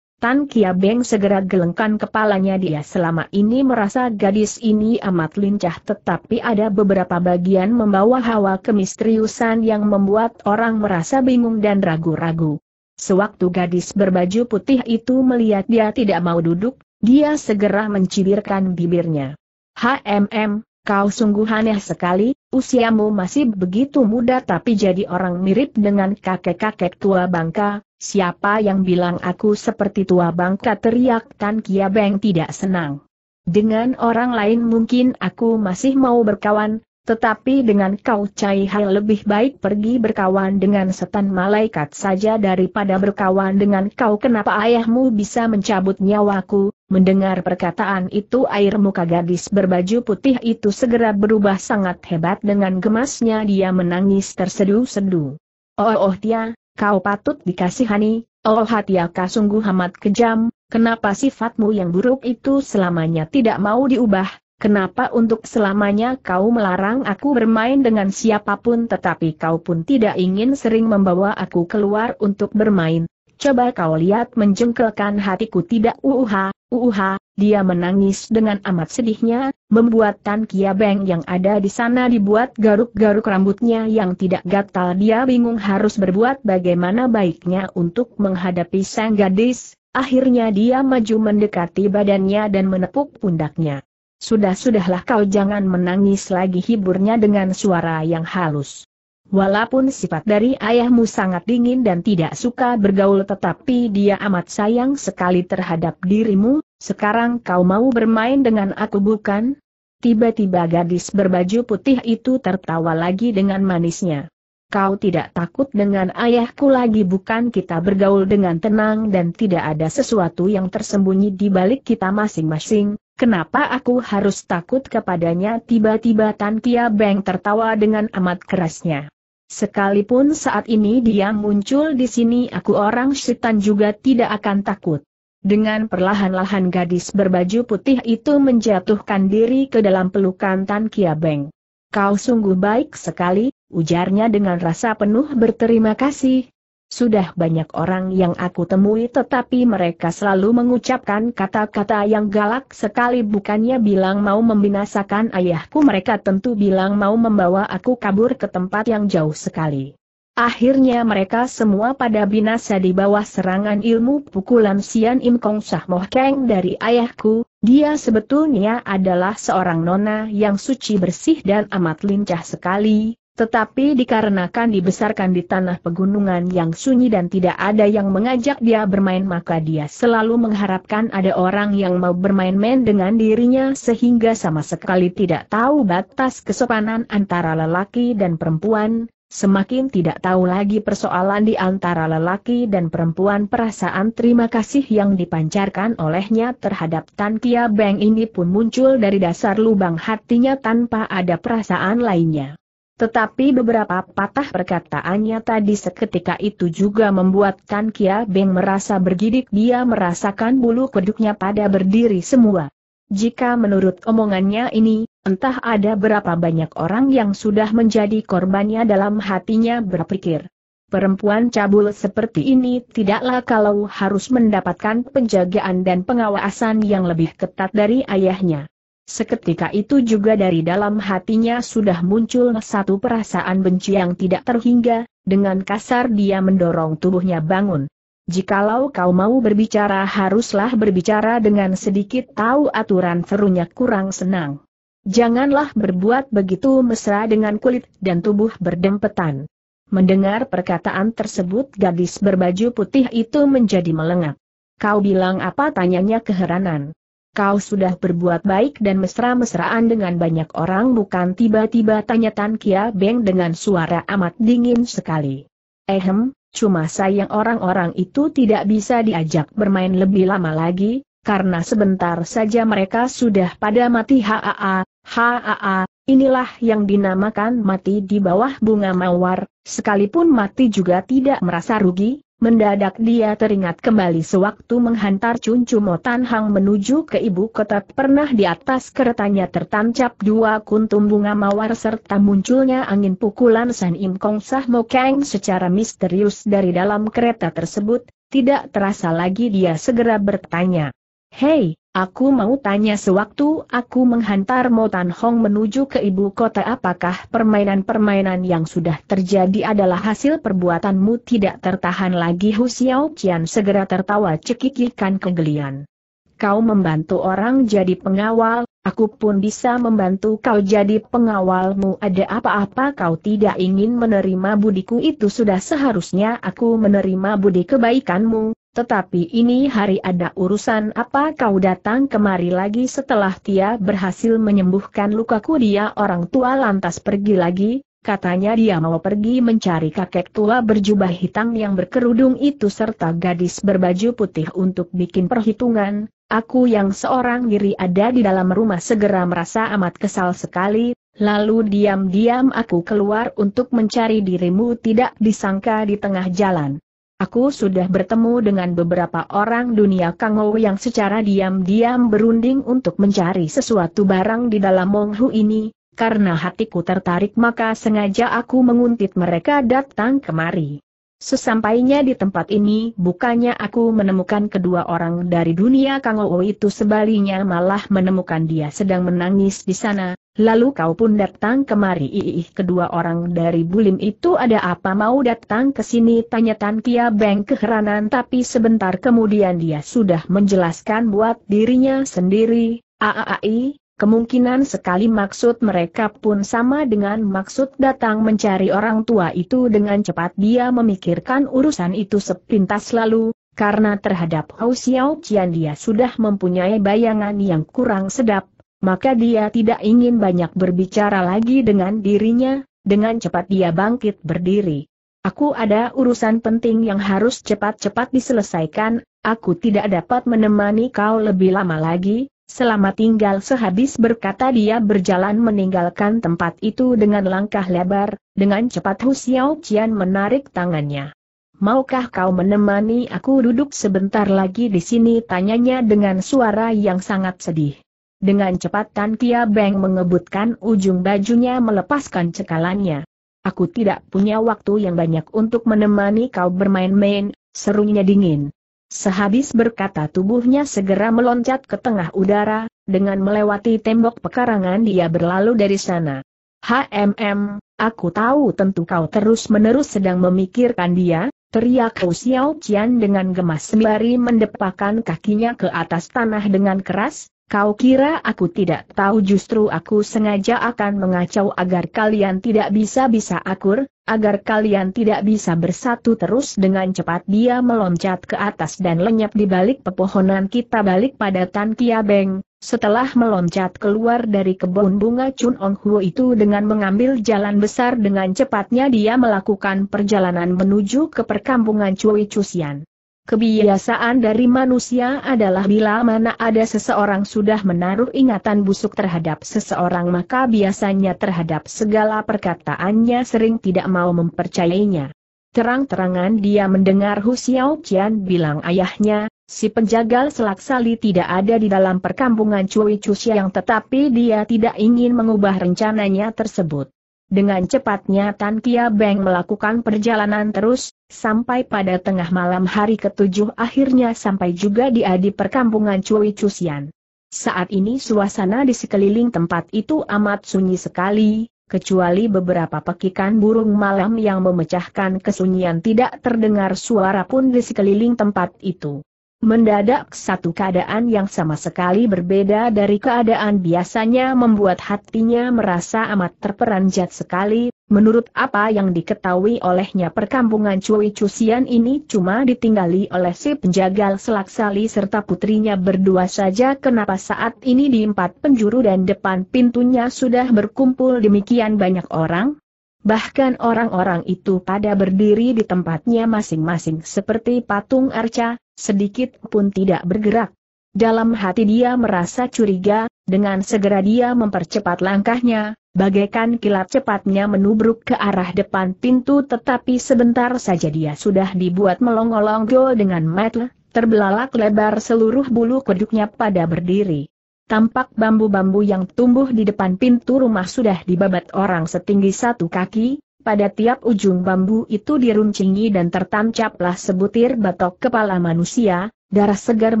Tan Kia Beng segera gelengkan kepalanya dia selama ini merasa gadis ini amat lincah tetapi ada beberapa bagian membawa hawa kemisteriusan yang membuat orang merasa bingung dan ragu-ragu. Sewaktu gadis berbaju putih itu melihat dia tidak mau duduk, dia segera mencibirkan bibirnya. HMM, kau sungguh aneh sekali, usiamu masih begitu muda tapi jadi orang mirip dengan kakek-kakek tua bangka, siapa yang bilang aku seperti tua bangka teriak Tan Kia tidak senang. Dengan orang lain mungkin aku masih mau berkawan, tetapi dengan kau Cai Hai lebih baik pergi berkawan dengan setan malaikat saja daripada berkawan dengan kau kenapa ayahmu bisa mencabut nyawaku, mendengar perkataan itu air muka gadis berbaju putih itu segera berubah sangat hebat dengan gemasnya dia menangis tersedu-sedu. Oh oh dia, kau patut dikasihani, oh hati aku sungguh amat kejam, kenapa sifatmu yang buruk itu selamanya tidak mau diubah, Kenapa untuk selamanya kau melarang aku bermain dengan siapapun tetapi kau pun tidak ingin sering membawa aku keluar untuk bermain? Coba kau lihat menjengkelkan hatiku tidak uuha, uuha, dia menangis dengan amat sedihnya, membuat Tan Kia Beng yang ada di sana dibuat garuk-garuk rambutnya yang tidak gatal dia bingung harus berbuat bagaimana baiknya untuk menghadapi sang gadis, akhirnya dia maju mendekati badannya dan menepuk pundaknya. Sudah-sudahlah kau jangan menangis lagi hiburnya dengan suara yang halus. Walaupun sifat dari ayahmu sangat dingin dan tidak suka bergaul tetapi dia amat sayang sekali terhadap dirimu, sekarang kau mau bermain dengan aku bukan? Tiba-tiba gadis berbaju putih itu tertawa lagi dengan manisnya. Kau tidak takut dengan ayahku lagi bukan kita bergaul dengan tenang dan tidak ada sesuatu yang tersembunyi di balik kita masing-masing, Kenapa aku harus takut kepadanya? Tiba-tiba Tan Kia Beng tertawa dengan amat kerasnya. Sekalipun saat ini dia muncul di sini aku orang setan juga tidak akan takut. Dengan perlahan-lahan gadis berbaju putih itu menjatuhkan diri ke dalam pelukan Tan Kia Beng. Kau sungguh baik sekali, ujarnya dengan rasa penuh berterima kasih, sudah banyak orang yang aku temui tetapi mereka selalu mengucapkan kata-kata yang galak sekali bukannya bilang mau membinasakan ayahku mereka tentu bilang mau membawa aku kabur ke tempat yang jauh sekali. Akhirnya mereka semua pada binasa di bawah serangan ilmu pukulan Sian Im Kong Sah Moh Keng dari ayahku, dia sebetulnya adalah seorang nona yang suci bersih dan amat lincah sekali, tetapi dikarenakan dibesarkan di tanah pegunungan yang sunyi dan tidak ada yang mengajak dia bermain maka dia selalu mengharapkan ada orang yang mau bermain-main dengan dirinya sehingga sama sekali tidak tahu batas kesopanan antara lelaki dan perempuan, semakin tidak tahu lagi persoalan di antara lelaki dan perempuan perasaan terima kasih yang dipancarkan olehnya terhadap Tan Kia Beng ini pun muncul dari dasar lubang hatinya tanpa ada perasaan lainnya. Tetapi beberapa patah perkataannya tadi seketika itu juga membuat Tan Kia Beng merasa bergidik dia merasakan bulu keduknya pada berdiri semua. Jika menurut omongannya ini, entah ada berapa banyak orang yang sudah menjadi korbannya dalam hatinya berpikir. Perempuan cabul seperti ini tidaklah kalau harus mendapatkan penjagaan dan pengawasan yang lebih ketat dari ayahnya. Seketika itu juga dari dalam hatinya sudah muncul satu perasaan benci yang tidak terhingga, dengan kasar dia mendorong tubuhnya bangun. Jikalau kau mau berbicara haruslah berbicara dengan sedikit tahu aturan serunya kurang senang. Janganlah berbuat begitu mesra dengan kulit dan tubuh berdempetan. Mendengar perkataan tersebut gadis berbaju putih itu menjadi melengak. Kau bilang apa tanyanya keheranan kau sudah berbuat baik dan mesra-mesraan dengan banyak orang bukan tiba-tiba tanya Tan Kia Beng dengan suara amat dingin sekali. Ehem, hmm, cuma sayang orang-orang itu tidak bisa diajak bermain lebih lama lagi, karena sebentar saja mereka sudah pada mati haa, haa, inilah yang dinamakan mati di bawah bunga mawar, sekalipun mati juga tidak merasa rugi, Mendadak dia teringat kembali sewaktu menghantar Cuncu Motan Hang menuju ke ibu kota pernah di atas keretanya tertancap dua kuntum bunga mawar serta munculnya angin pukulan San Im Kong Sah Mo Kang secara misterius dari dalam kereta tersebut, tidak terasa lagi dia segera bertanya. Hei, aku mau tanya sewaktu aku menghantar Mo Tan Hong menuju ke ibu kota apakah permainan-permainan yang sudah terjadi adalah hasil perbuatanmu tidak tertahan lagi Hu Xiao Qian segera tertawa cekikikan kegelian. Kau membantu orang jadi pengawal, aku pun bisa membantu kau jadi pengawalmu ada apa-apa kau tidak ingin menerima budiku itu sudah seharusnya aku menerima budi kebaikanmu, tetapi ini hari ada urusan apa kau datang kemari lagi setelah dia berhasil menyembuhkan lukaku dia orang tua lantas pergi lagi, katanya dia mau pergi mencari kakek tua berjubah hitam yang berkerudung itu serta gadis berbaju putih untuk bikin perhitungan, aku yang seorang diri ada di dalam rumah segera merasa amat kesal sekali, lalu diam-diam aku keluar untuk mencari dirimu tidak disangka di tengah jalan. Aku sudah bertemu dengan beberapa orang dunia Kangou yang secara diam-diam berunding untuk mencari sesuatu barang di dalam Monghu ini, karena hatiku tertarik maka sengaja aku menguntit mereka datang kemari. Sesampainya di tempat ini bukannya aku menemukan kedua orang dari dunia Kangou itu sebaliknya malah menemukan dia sedang menangis di sana, Lalu kau pun datang kemari iih kedua orang dari Bulim itu ada apa mau datang ke sini tanya Tan Kia Beng keheranan tapi sebentar kemudian dia sudah menjelaskan buat dirinya sendiri, Aaai, kemungkinan sekali maksud mereka pun sama dengan maksud datang mencari orang tua itu dengan cepat dia memikirkan urusan itu sepintas lalu, karena terhadap Hou Xiao Qian dia sudah mempunyai bayangan yang kurang sedap, maka dia tidak ingin banyak berbicara lagi dengan dirinya, dengan cepat dia bangkit berdiri. Aku ada urusan penting yang harus cepat-cepat diselesaikan, aku tidak dapat menemani kau lebih lama lagi, selama tinggal sehabis berkata dia berjalan meninggalkan tempat itu dengan langkah lebar, dengan cepat Hu Xiao menarik tangannya. Maukah kau menemani aku duduk sebentar lagi di sini tanyanya dengan suara yang sangat sedih. Dengan cepat Tan Kia Beng mengebutkan ujung bajunya melepaskan cekalannya. Aku tidak punya waktu yang banyak untuk menemani kau bermain-main, serunya dingin. Sehabis berkata tubuhnya segera meloncat ke tengah udara, dengan melewati tembok pekarangan dia berlalu dari sana. HMM, aku tahu tentu kau terus-menerus sedang memikirkan dia, teriak Hu Xiao Qian dengan gemas sembari mendepakan kakinya ke atas tanah dengan keras, Kau kira aku tidak tahu justru aku sengaja akan mengacau agar kalian tidak bisa-bisa akur, agar kalian tidak bisa bersatu terus dengan cepat dia meloncat ke atas dan lenyap di balik pepohonan kita balik pada Tan Kia Beng, setelah meloncat keluar dari kebun bunga Chun Ong Huo itu dengan mengambil jalan besar dengan cepatnya dia melakukan perjalanan menuju ke perkampungan Cui Chusian. Kebiasaan dari manusia adalah bila mana ada seseorang sudah menaruh ingatan busuk terhadap seseorang maka biasanya terhadap segala perkataannya sering tidak mau mempercayainya. Terang-terangan dia mendengar Hu Xiao Qian bilang ayahnya, si penjagal selaksali tidak ada di dalam perkampungan Cui Chu Xiang tetapi dia tidak ingin mengubah rencananya tersebut. Dengan cepatnya Tan Kia Beng melakukan perjalanan terus, sampai pada tengah malam hari ketujuh akhirnya sampai juga dia di perkampungan Cui Cusian. Saat ini suasana di sekeliling tempat itu amat sunyi sekali, kecuali beberapa pekikan burung malam yang memecahkan kesunyian tidak terdengar suara pun di sekeliling tempat itu. Mendadak satu keadaan yang sama sekali berbeda dari keadaan biasanya membuat hatinya merasa amat terperanjat sekali, menurut apa yang diketahui olehnya perkampungan Cui Cusian ini cuma ditinggali oleh si penjagal selaksali serta putrinya berdua saja kenapa saat ini di empat penjuru dan depan pintunya sudah berkumpul demikian banyak orang? Bahkan orang-orang itu pada berdiri di tempatnya masing-masing seperti patung arca, sedikit pun tidak bergerak. Dalam hati dia merasa curiga, dengan segera dia mempercepat langkahnya, bagaikan kilat cepatnya menubruk ke arah depan pintu tetapi sebentar saja dia sudah dibuat melongolonggol dengan metel, terbelalak lebar seluruh bulu kuduknya pada berdiri. Tampak bambu-bambu yang tumbuh di depan pintu rumah sudah dibabat orang setinggi satu kaki, pada tiap ujung bambu itu diruncingi dan tertancaplah sebutir batok kepala manusia, darah segar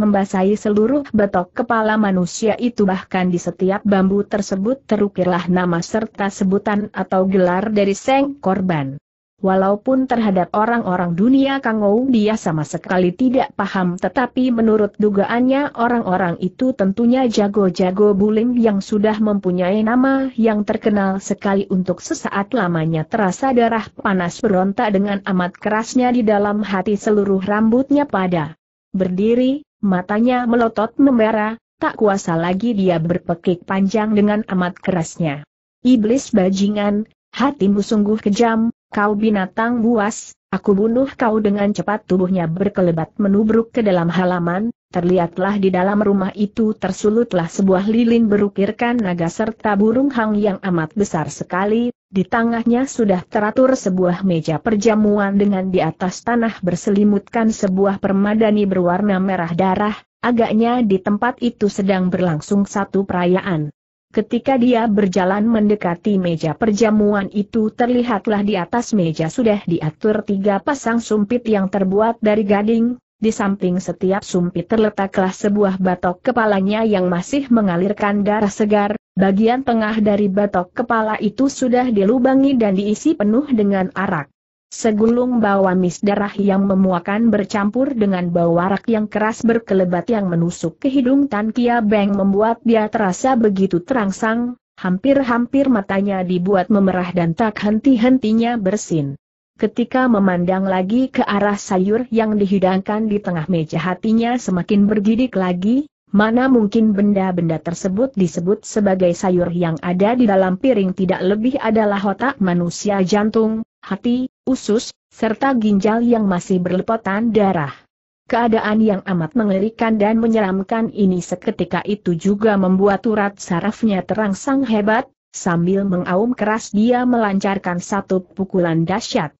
membasahi seluruh batok kepala manusia itu bahkan di setiap bambu tersebut terukirlah nama serta sebutan atau gelar dari seng korban. Walaupun terhadap orang-orang dunia Kangou dia sama sekali tidak paham tetapi menurut dugaannya orang-orang itu tentunya jago-jago bulim yang sudah mempunyai nama yang terkenal sekali untuk sesaat lamanya terasa darah panas berontak dengan amat kerasnya di dalam hati seluruh rambutnya pada. Berdiri, matanya melotot membara, tak kuasa lagi dia berpekik panjang dengan amat kerasnya. Iblis bajingan, hatimu sungguh kejam, Kau binatang buas, aku bunuh kau dengan cepat tubuhnya berkelebat menubruk ke dalam halaman, terlihatlah di dalam rumah itu tersulutlah sebuah lilin berukirkan naga serta burung hang yang amat besar sekali, di tengahnya sudah teratur sebuah meja perjamuan dengan di atas tanah berselimutkan sebuah permadani berwarna merah darah, agaknya di tempat itu sedang berlangsung satu perayaan. Ketika dia berjalan mendekati meja perjamuan itu terlihatlah di atas meja sudah diatur tiga pasang sumpit yang terbuat dari gading, di samping setiap sumpit terletaklah sebuah batok kepalanya yang masih mengalirkan darah segar, bagian tengah dari batok kepala itu sudah dilubangi dan diisi penuh dengan arak. Segulung bau amis darah yang memuakan bercampur dengan bau arak yang keras berkelebat yang menusuk ke hidung Tan Kia Beng membuat dia terasa begitu terangsang, hampir-hampir matanya dibuat memerah dan tak henti-hentinya bersin. Ketika memandang lagi ke arah sayur yang dihidangkan di tengah meja hatinya semakin bergidik lagi, mana mungkin benda-benda tersebut disebut sebagai sayur yang ada di dalam piring tidak lebih adalah otak manusia jantung, hati, usus, serta ginjal yang masih berlepotan darah. Keadaan yang amat mengerikan dan menyeramkan ini seketika itu juga membuat urat sarafnya terangsang hebat, sambil mengaum keras dia melancarkan satu pukulan dahsyat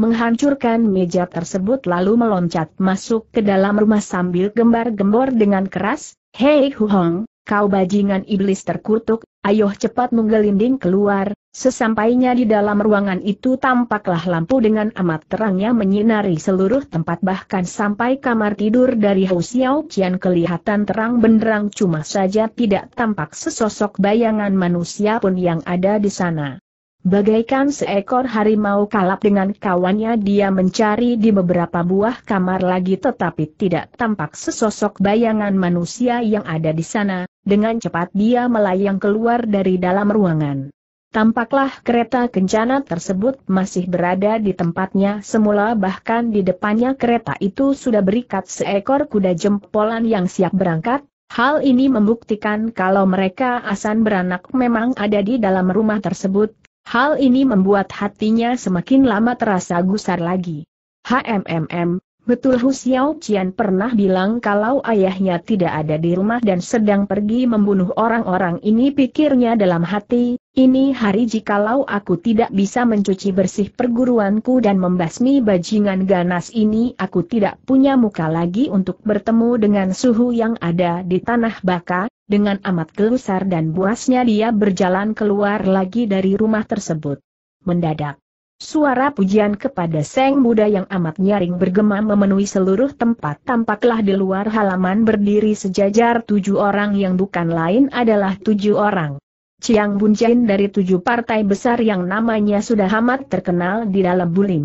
menghancurkan meja tersebut lalu meloncat masuk ke dalam rumah sambil gembar-gembor dengan keras, Hei Huhong, kau bajingan iblis terkutuk, ayo cepat menggelinding keluar, Sesampainya di dalam ruangan itu tampaklah lampu dengan amat terangnya menyinari seluruh tempat bahkan sampai kamar tidur dari Hou Xiao Qian kelihatan terang benderang cuma saja tidak tampak sesosok bayangan manusia pun yang ada di sana. Bagaikan seekor harimau kalap dengan kawannya dia mencari di beberapa buah kamar lagi tetapi tidak tampak sesosok bayangan manusia yang ada di sana, dengan cepat dia melayang keluar dari dalam ruangan. Tampaklah kereta kencana tersebut masih berada di tempatnya semula bahkan di depannya kereta itu sudah berikat seekor kuda jempolan yang siap berangkat, hal ini membuktikan kalau mereka asan beranak memang ada di dalam rumah tersebut, hal ini membuat hatinya semakin lama terasa gusar lagi. HMMM, betul Hu Xiao Qian pernah bilang kalau ayahnya tidak ada di rumah dan sedang pergi membunuh orang-orang ini pikirnya dalam hati, ini hari jikalau aku tidak bisa mencuci bersih perguruanku dan membasmi bajingan ganas ini aku tidak punya muka lagi untuk bertemu dengan suhu yang ada di tanah baka, dengan amat gelusar dan buasnya dia berjalan keluar lagi dari rumah tersebut. Mendadak. Suara pujian kepada Seng muda yang amat nyaring bergema memenuhi seluruh tempat tampaklah di luar halaman berdiri sejajar tujuh orang yang bukan lain adalah tujuh orang Chiang Bunjain dari tujuh partai besar yang namanya sudah amat terkenal di dalam bulim.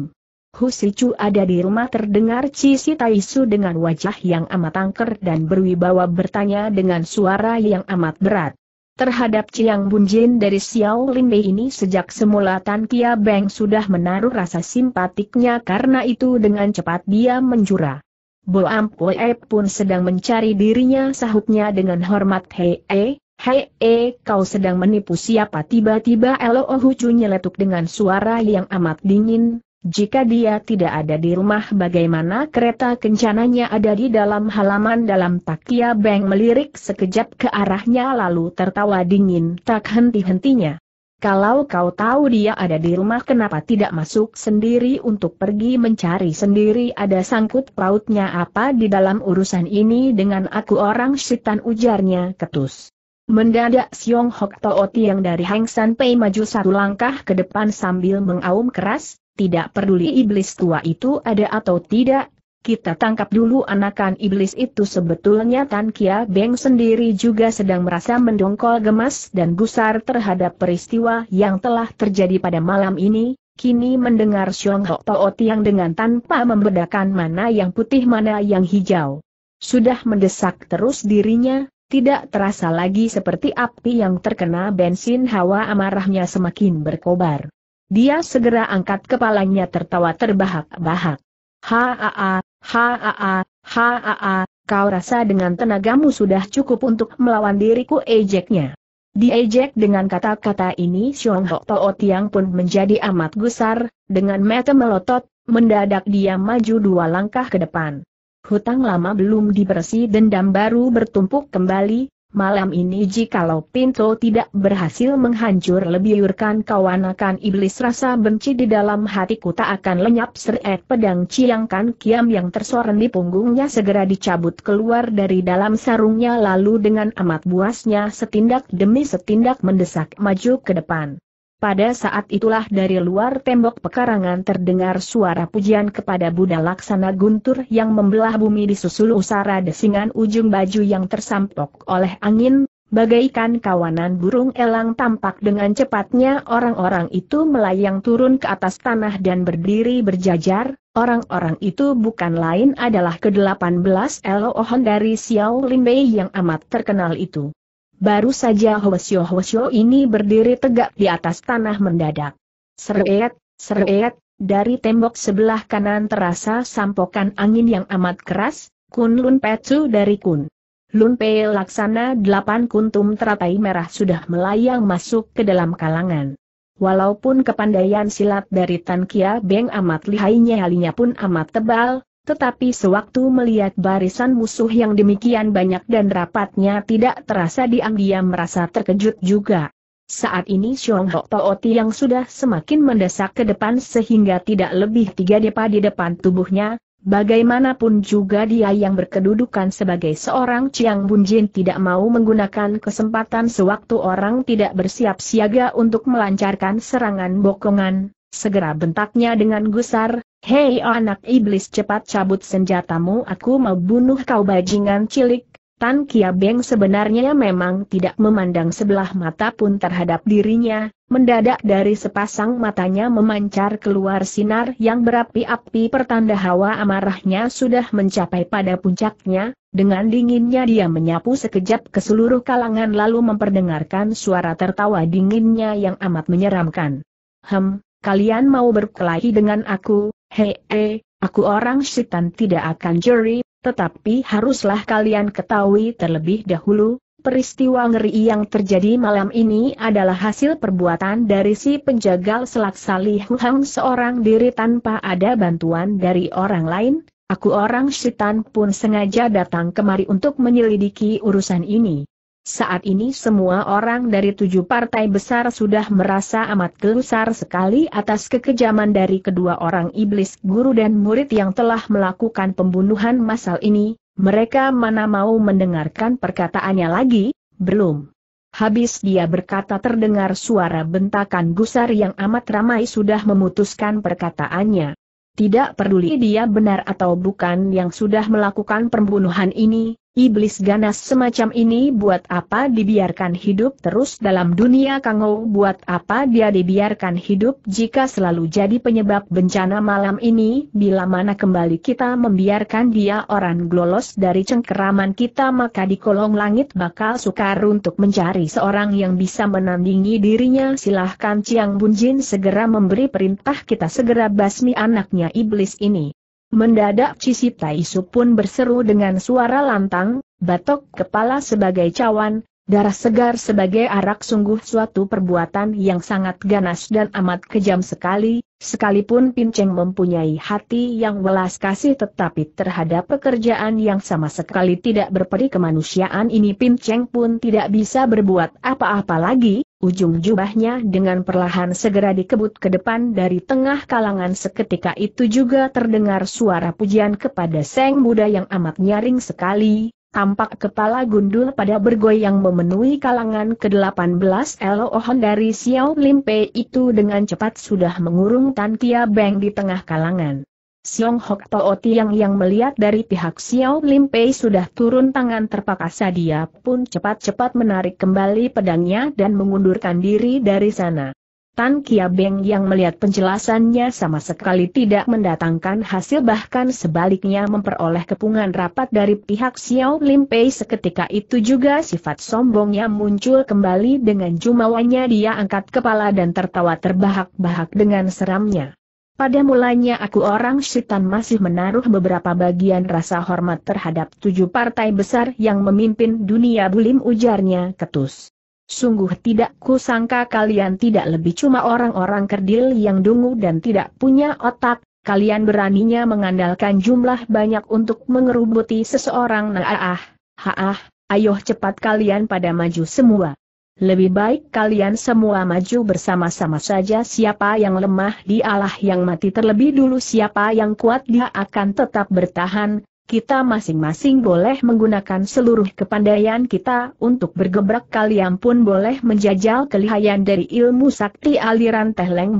Huslicu ada di rumah terdengar Cisi Taisu dengan wajah yang amat angker dan berwibawa bertanya dengan suara yang amat berat. Terhadap Chiang Bunjin dari Xiao Lin Mei ini sejak semula Tan Kia Beng sudah menaruh rasa simpatiknya karena itu dengan cepat dia menjura. Bo Ampoe pun sedang mencari dirinya sahutnya dengan hormat Hei, -he, e. Hei, eh, kau sedang menipu siapa? Tiba-tiba Elo Ohucu nyeletuk dengan suara yang amat dingin. Jika dia tidak ada di rumah bagaimana kereta kencananya ada di dalam halaman dalam Takia Bank melirik sekejap ke arahnya lalu tertawa dingin tak henti-hentinya. Kalau kau tahu dia ada di rumah kenapa tidak masuk sendiri untuk pergi mencari sendiri ada sangkut pautnya apa di dalam urusan ini dengan aku orang setan ujarnya ketus. Mendadak Siong Hok Toh Tiang dari Hang San Pei maju satu langkah ke depan sambil mengaum keras, tidak peduli iblis tua itu ada atau tidak, kita tangkap dulu anakan iblis itu sebetulnya Tan Kia Beng sendiri juga sedang merasa mendongkol gemas dan gusar terhadap peristiwa yang telah terjadi pada malam ini, kini mendengar Siong Hok Toh Tiang dengan tanpa membedakan mana yang putih mana yang hijau. Sudah mendesak terus dirinya, tidak terasa lagi seperti api yang terkena bensin hawa amarahnya semakin berkobar. Dia segera angkat kepalanya tertawa terbahak-bahak. Haa, haa, haa, kau rasa dengan tenagamu sudah cukup untuk melawan diriku ejeknya. Diejek dengan kata-kata ini Xiong Ho Tao Tiang pun menjadi amat gusar, dengan mata melotot, mendadak dia maju dua langkah ke depan. Hutang lama belum dibersih dendam baru bertumpuk kembali, malam ini jikalau Pinto tidak berhasil menghancur lebiurkan kawanakan iblis rasa benci di dalam hatiku tak akan lenyap seret pedang ciangkan kiam yang tersoren di punggungnya segera dicabut keluar dari dalam sarungnya lalu dengan amat buasnya setindak demi setindak mendesak maju ke depan. Pada saat itulah dari luar tembok pekarangan terdengar suara pujian kepada Buddha Laksana Guntur yang membelah bumi disusul usara desingan ujung baju yang tersampok oleh angin, bagaikan kawanan burung elang tampak dengan cepatnya orang-orang itu melayang turun ke atas tanah dan berdiri berjajar, orang-orang itu bukan lain adalah ke-18 Elohon dari Xiao Limbei yang amat terkenal itu. Baru saja Hwasyo-Hwasyo ini berdiri tegak di atas tanah mendadak. Seret, seret, dari tembok sebelah kanan terasa sampokan angin yang amat keras, kun lun Petsu dari kun. Lun Pei laksana delapan kuntum teratai merah sudah melayang masuk ke dalam kalangan. Walaupun kepandaian silat dari Tan Kia Beng amat lihainya halinya pun amat tebal, tetapi sewaktu melihat barisan musuh yang demikian banyak dan rapatnya tidak terasa diam-diam merasa terkejut juga. Saat ini Xiong Ho Pooti yang sudah semakin mendesak ke depan sehingga tidak lebih tiga depa di depan tubuhnya, bagaimanapun juga dia yang berkedudukan sebagai seorang Chiang Bunjin tidak mau menggunakan kesempatan sewaktu orang tidak bersiap siaga untuk melancarkan serangan bokongan, Segera bentaknya dengan gusar, Hei anak iblis cepat cabut senjatamu aku mau bunuh kau bajingan cilik. Tan Kia Beng sebenarnya memang tidak memandang sebelah mata pun terhadap dirinya, mendadak dari sepasang matanya memancar keluar sinar yang berapi-api pertanda hawa amarahnya sudah mencapai pada puncaknya, dengan dinginnya dia menyapu sekejap ke seluruh kalangan lalu memperdengarkan suara tertawa dinginnya yang amat menyeramkan. Hem, kalian mau berkelahi dengan aku, hee, aku orang syaitan tidak akan jeri, tetapi haruslah kalian ketahui terlebih dahulu, peristiwa ngeri yang terjadi malam ini adalah hasil perbuatan dari si penjagal selat Salih Huang seorang diri tanpa ada bantuan dari orang lain, aku orang syaitan pun sengaja datang kemari untuk menyelidiki urusan ini. Saat ini semua orang dari tujuh partai besar sudah merasa amat gelusar sekali atas kekejaman dari kedua orang iblis guru dan murid yang telah melakukan pembunuhan massal ini, mereka mana mau mendengarkan perkataannya lagi, belum. Habis dia berkata terdengar suara bentakan gusar yang amat ramai sudah memutuskan perkataannya. Tidak peduli dia benar atau bukan yang sudah melakukan pembunuhan ini, Iblis ganas semacam ini buat apa dibiarkan hidup terus dalam dunia kangau buat apa dia dibiarkan hidup jika selalu jadi penyebab bencana malam ini bila mana kembali kita membiarkan dia orang glolos dari cengkeraman kita maka di kolong langit bakal sukar untuk mencari seorang yang bisa menandingi dirinya silahkan Ciang Bunjin segera memberi perintah kita segera basmi anaknya iblis ini. Mendadak Cisi Taisu pun berseru dengan suara lantang, batok kepala sebagai cawan, darah segar sebagai arak sungguh suatu perbuatan yang sangat ganas dan amat kejam sekali, sekalipun Pinceng mempunyai hati yang welas kasih tetapi terhadap pekerjaan yang sama sekali tidak berperi kemanusiaan ini Pinceng pun tidak bisa berbuat apa-apa lagi, Ujung jubahnya dengan perlahan segera dikebut ke depan dari tengah kalangan seketika itu juga terdengar suara pujian kepada Seng Buddha yang amat nyaring sekali, tampak kepala gundul pada bergoyang memenuhi kalangan ke-18 Elohon dari Xiao Limpe itu dengan cepat sudah mengurung Tan Tia Beng di tengah kalangan. Xiong Hok Toh Tiang yang melihat dari pihak Xiao Lim Pei sudah turun tangan terpaksa dia pun cepat-cepat menarik kembali pedangnya dan mengundurkan diri dari sana. Tan Kia Beng yang melihat penjelasannya sama sekali tidak mendatangkan hasil bahkan sebaliknya memperoleh kepungan rapat dari pihak Xiao Lim Pei seketika itu juga sifat sombongnya muncul kembali dengan jumawanya dia angkat kepala dan tertawa terbahak-bahak dengan seramnya. Pada mulanya aku orang setan masih menaruh beberapa bagian rasa hormat terhadap tujuh partai besar yang memimpin dunia bulim ujarnya ketus. Sungguh tidak kusangka kalian tidak lebih cuma orang-orang kerdil yang dungu dan tidak punya otak, kalian beraninya mengandalkan jumlah banyak untuk mengerubuti seseorang naah, haah, ah, ah, ayo cepat kalian pada maju semua. Lebih baik kalian semua maju bersama-sama saja siapa yang lemah dialah yang mati terlebih dulu siapa yang kuat dia akan tetap bertahan, kita masing-masing boleh menggunakan seluruh kepandaian kita untuk bergebrak kalian pun boleh menjajal kelihayan dari ilmu sakti aliran Teh Leng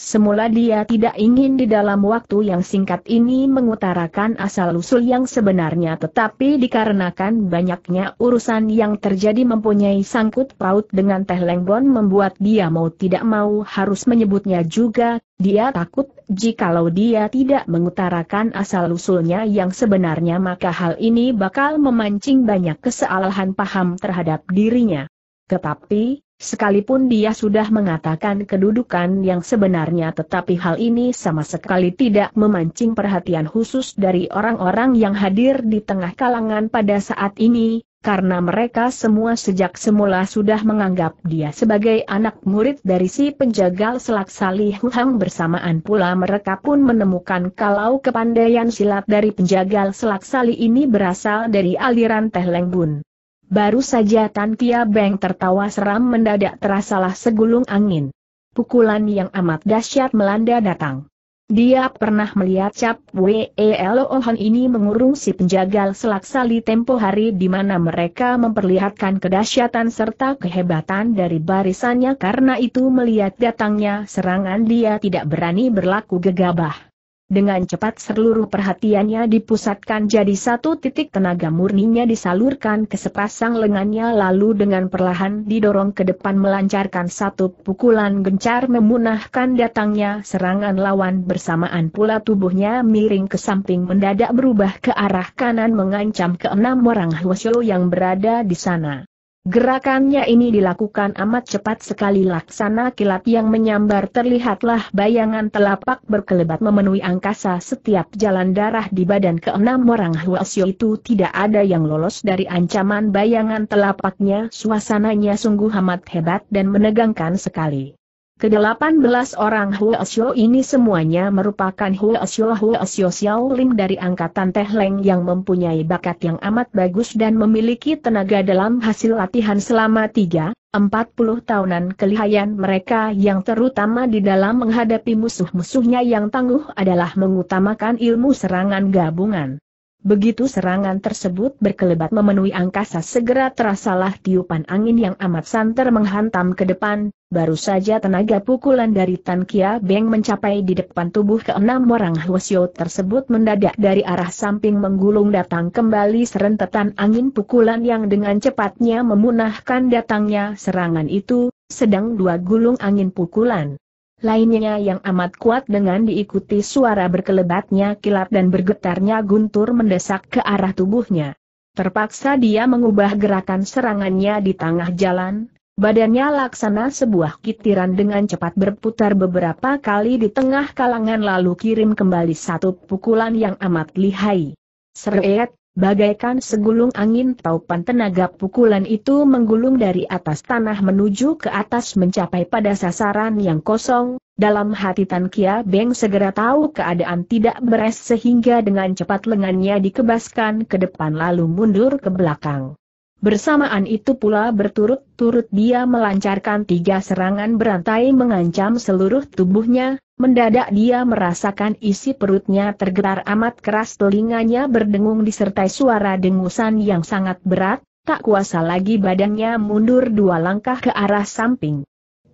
Semula dia tidak ingin di dalam waktu yang singkat ini mengutarakan asal-usul yang sebenarnya tetapi dikarenakan banyaknya urusan yang terjadi mempunyai sangkut paut dengan Teh Lengbon membuat dia mau tidak mau harus menyebutnya juga, dia takut jikalau dia tidak mengutarakan asal-usulnya yang sebenarnya maka hal ini bakal memancing banyak kesalahan paham terhadap dirinya. Tetapi, Sekalipun dia sudah mengatakan kedudukan yang sebenarnya tetapi hal ini sama sekali tidak memancing perhatian khusus dari orang-orang yang hadir di tengah kalangan pada saat ini, karena mereka semua sejak semula sudah menganggap dia sebagai anak murid dari si penjagal selak Salih bersamaan pula mereka pun menemukan kalau kepandaian silat dari penjagal selak Salih ini berasal dari aliran Teh Lengbun. Baru saja Tan Kia Beng tertawa seram mendadak terasalah segulung angin. Pukulan yang amat dahsyat melanda datang. Dia pernah melihat Cap Weelohan e ini mengurung si penjagal selaksali tempo hari di mana mereka memperlihatkan kedahsyatan serta kehebatan dari barisannya karena itu melihat datangnya serangan dia tidak berani berlaku gegabah. Dengan cepat seluruh perhatiannya dipusatkan jadi satu titik tenaga murninya disalurkan ke sepasang lengannya lalu dengan perlahan didorong ke depan melancarkan satu pukulan gencar memunahkan datangnya serangan lawan bersamaan pula tubuhnya miring ke samping mendadak berubah ke arah kanan mengancam ke enam orang Hwasyo yang berada di sana. Gerakannya ini dilakukan amat cepat sekali laksana kilat yang menyambar terlihatlah bayangan telapak berkelebat memenuhi angkasa setiap jalan darah di badan keenam orang Huasyo itu tidak ada yang lolos dari ancaman bayangan telapaknya suasananya sungguh amat hebat dan menegangkan sekali. Kedelapan belas orang Huasyo ini semuanya merupakan Xiao Xiao Xiaolin dari angkatan Teh Leng yang mempunyai bakat yang amat bagus dan memiliki tenaga dalam hasil latihan selama tiga, empat puluh tahunan kelihayan mereka yang terutama di dalam menghadapi musuh-musuhnya yang tangguh adalah mengutamakan ilmu serangan gabungan. Begitu serangan tersebut berkelebat memenuhi angkasa segera terasalah tiupan angin yang amat santer menghantam ke depan, baru saja tenaga pukulan dari Tan Kia Beng mencapai di depan tubuh keenam orang Hwasyo tersebut mendadak dari arah samping menggulung datang kembali serentetan angin pukulan yang dengan cepatnya memunahkan datangnya serangan itu, sedang dua gulung angin pukulan lainnya yang amat kuat dengan diikuti suara berkelebatnya kilat dan bergetarnya guntur mendesak ke arah tubuhnya. Terpaksa dia mengubah gerakan serangannya di tengah jalan, badannya laksana sebuah kitiran dengan cepat berputar beberapa kali di tengah kalangan lalu kirim kembali satu pukulan yang amat lihai. Seret, Bagaikan segulung angin taupan tenaga pukulan itu menggulung dari atas tanah menuju ke atas mencapai pada sasaran yang kosong, dalam hati Tan Kia Beng segera tahu keadaan tidak beres sehingga dengan cepat lengannya dikebaskan ke depan lalu mundur ke belakang. Bersamaan itu pula berturut-turut dia melancarkan tiga serangan berantai mengancam seluruh tubuhnya, mendadak dia merasakan isi perutnya tergetar amat keras telinganya berdengung disertai suara dengusan yang sangat berat, tak kuasa lagi badannya mundur dua langkah ke arah samping.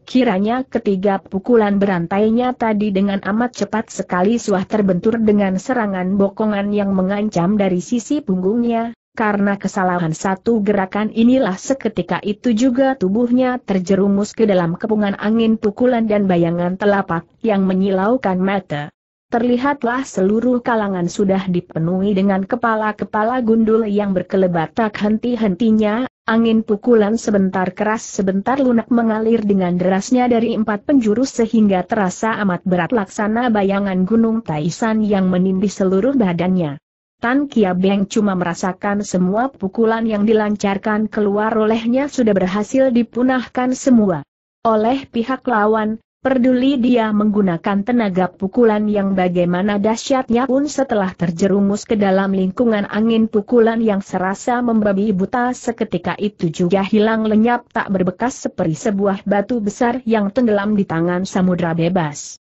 Kiranya ketiga pukulan berantainya tadi dengan amat cepat sekali suah terbentur dengan serangan bokongan yang mengancam dari sisi punggungnya, karena kesalahan satu gerakan inilah seketika itu juga tubuhnya terjerumus ke dalam kepungan angin pukulan dan bayangan telapak yang menyilaukan mata. Terlihatlah seluruh kalangan sudah dipenuhi dengan kepala-kepala gundul yang berkelebat tak henti-hentinya, angin pukulan sebentar keras sebentar lunak mengalir dengan derasnya dari empat penjuru sehingga terasa amat berat laksana bayangan gunung Taisan yang menindih seluruh badannya. Tan Kia Beng cuma merasakan semua pukulan yang dilancarkan keluar olehnya sudah berhasil dipunahkan semua. Oleh pihak lawan, peduli dia menggunakan tenaga pukulan yang bagaimana dahsyatnya pun setelah terjerumus ke dalam lingkungan angin pukulan yang serasa membabi buta seketika itu juga hilang lenyap tak berbekas seperti sebuah batu besar yang tenggelam di tangan samudra bebas.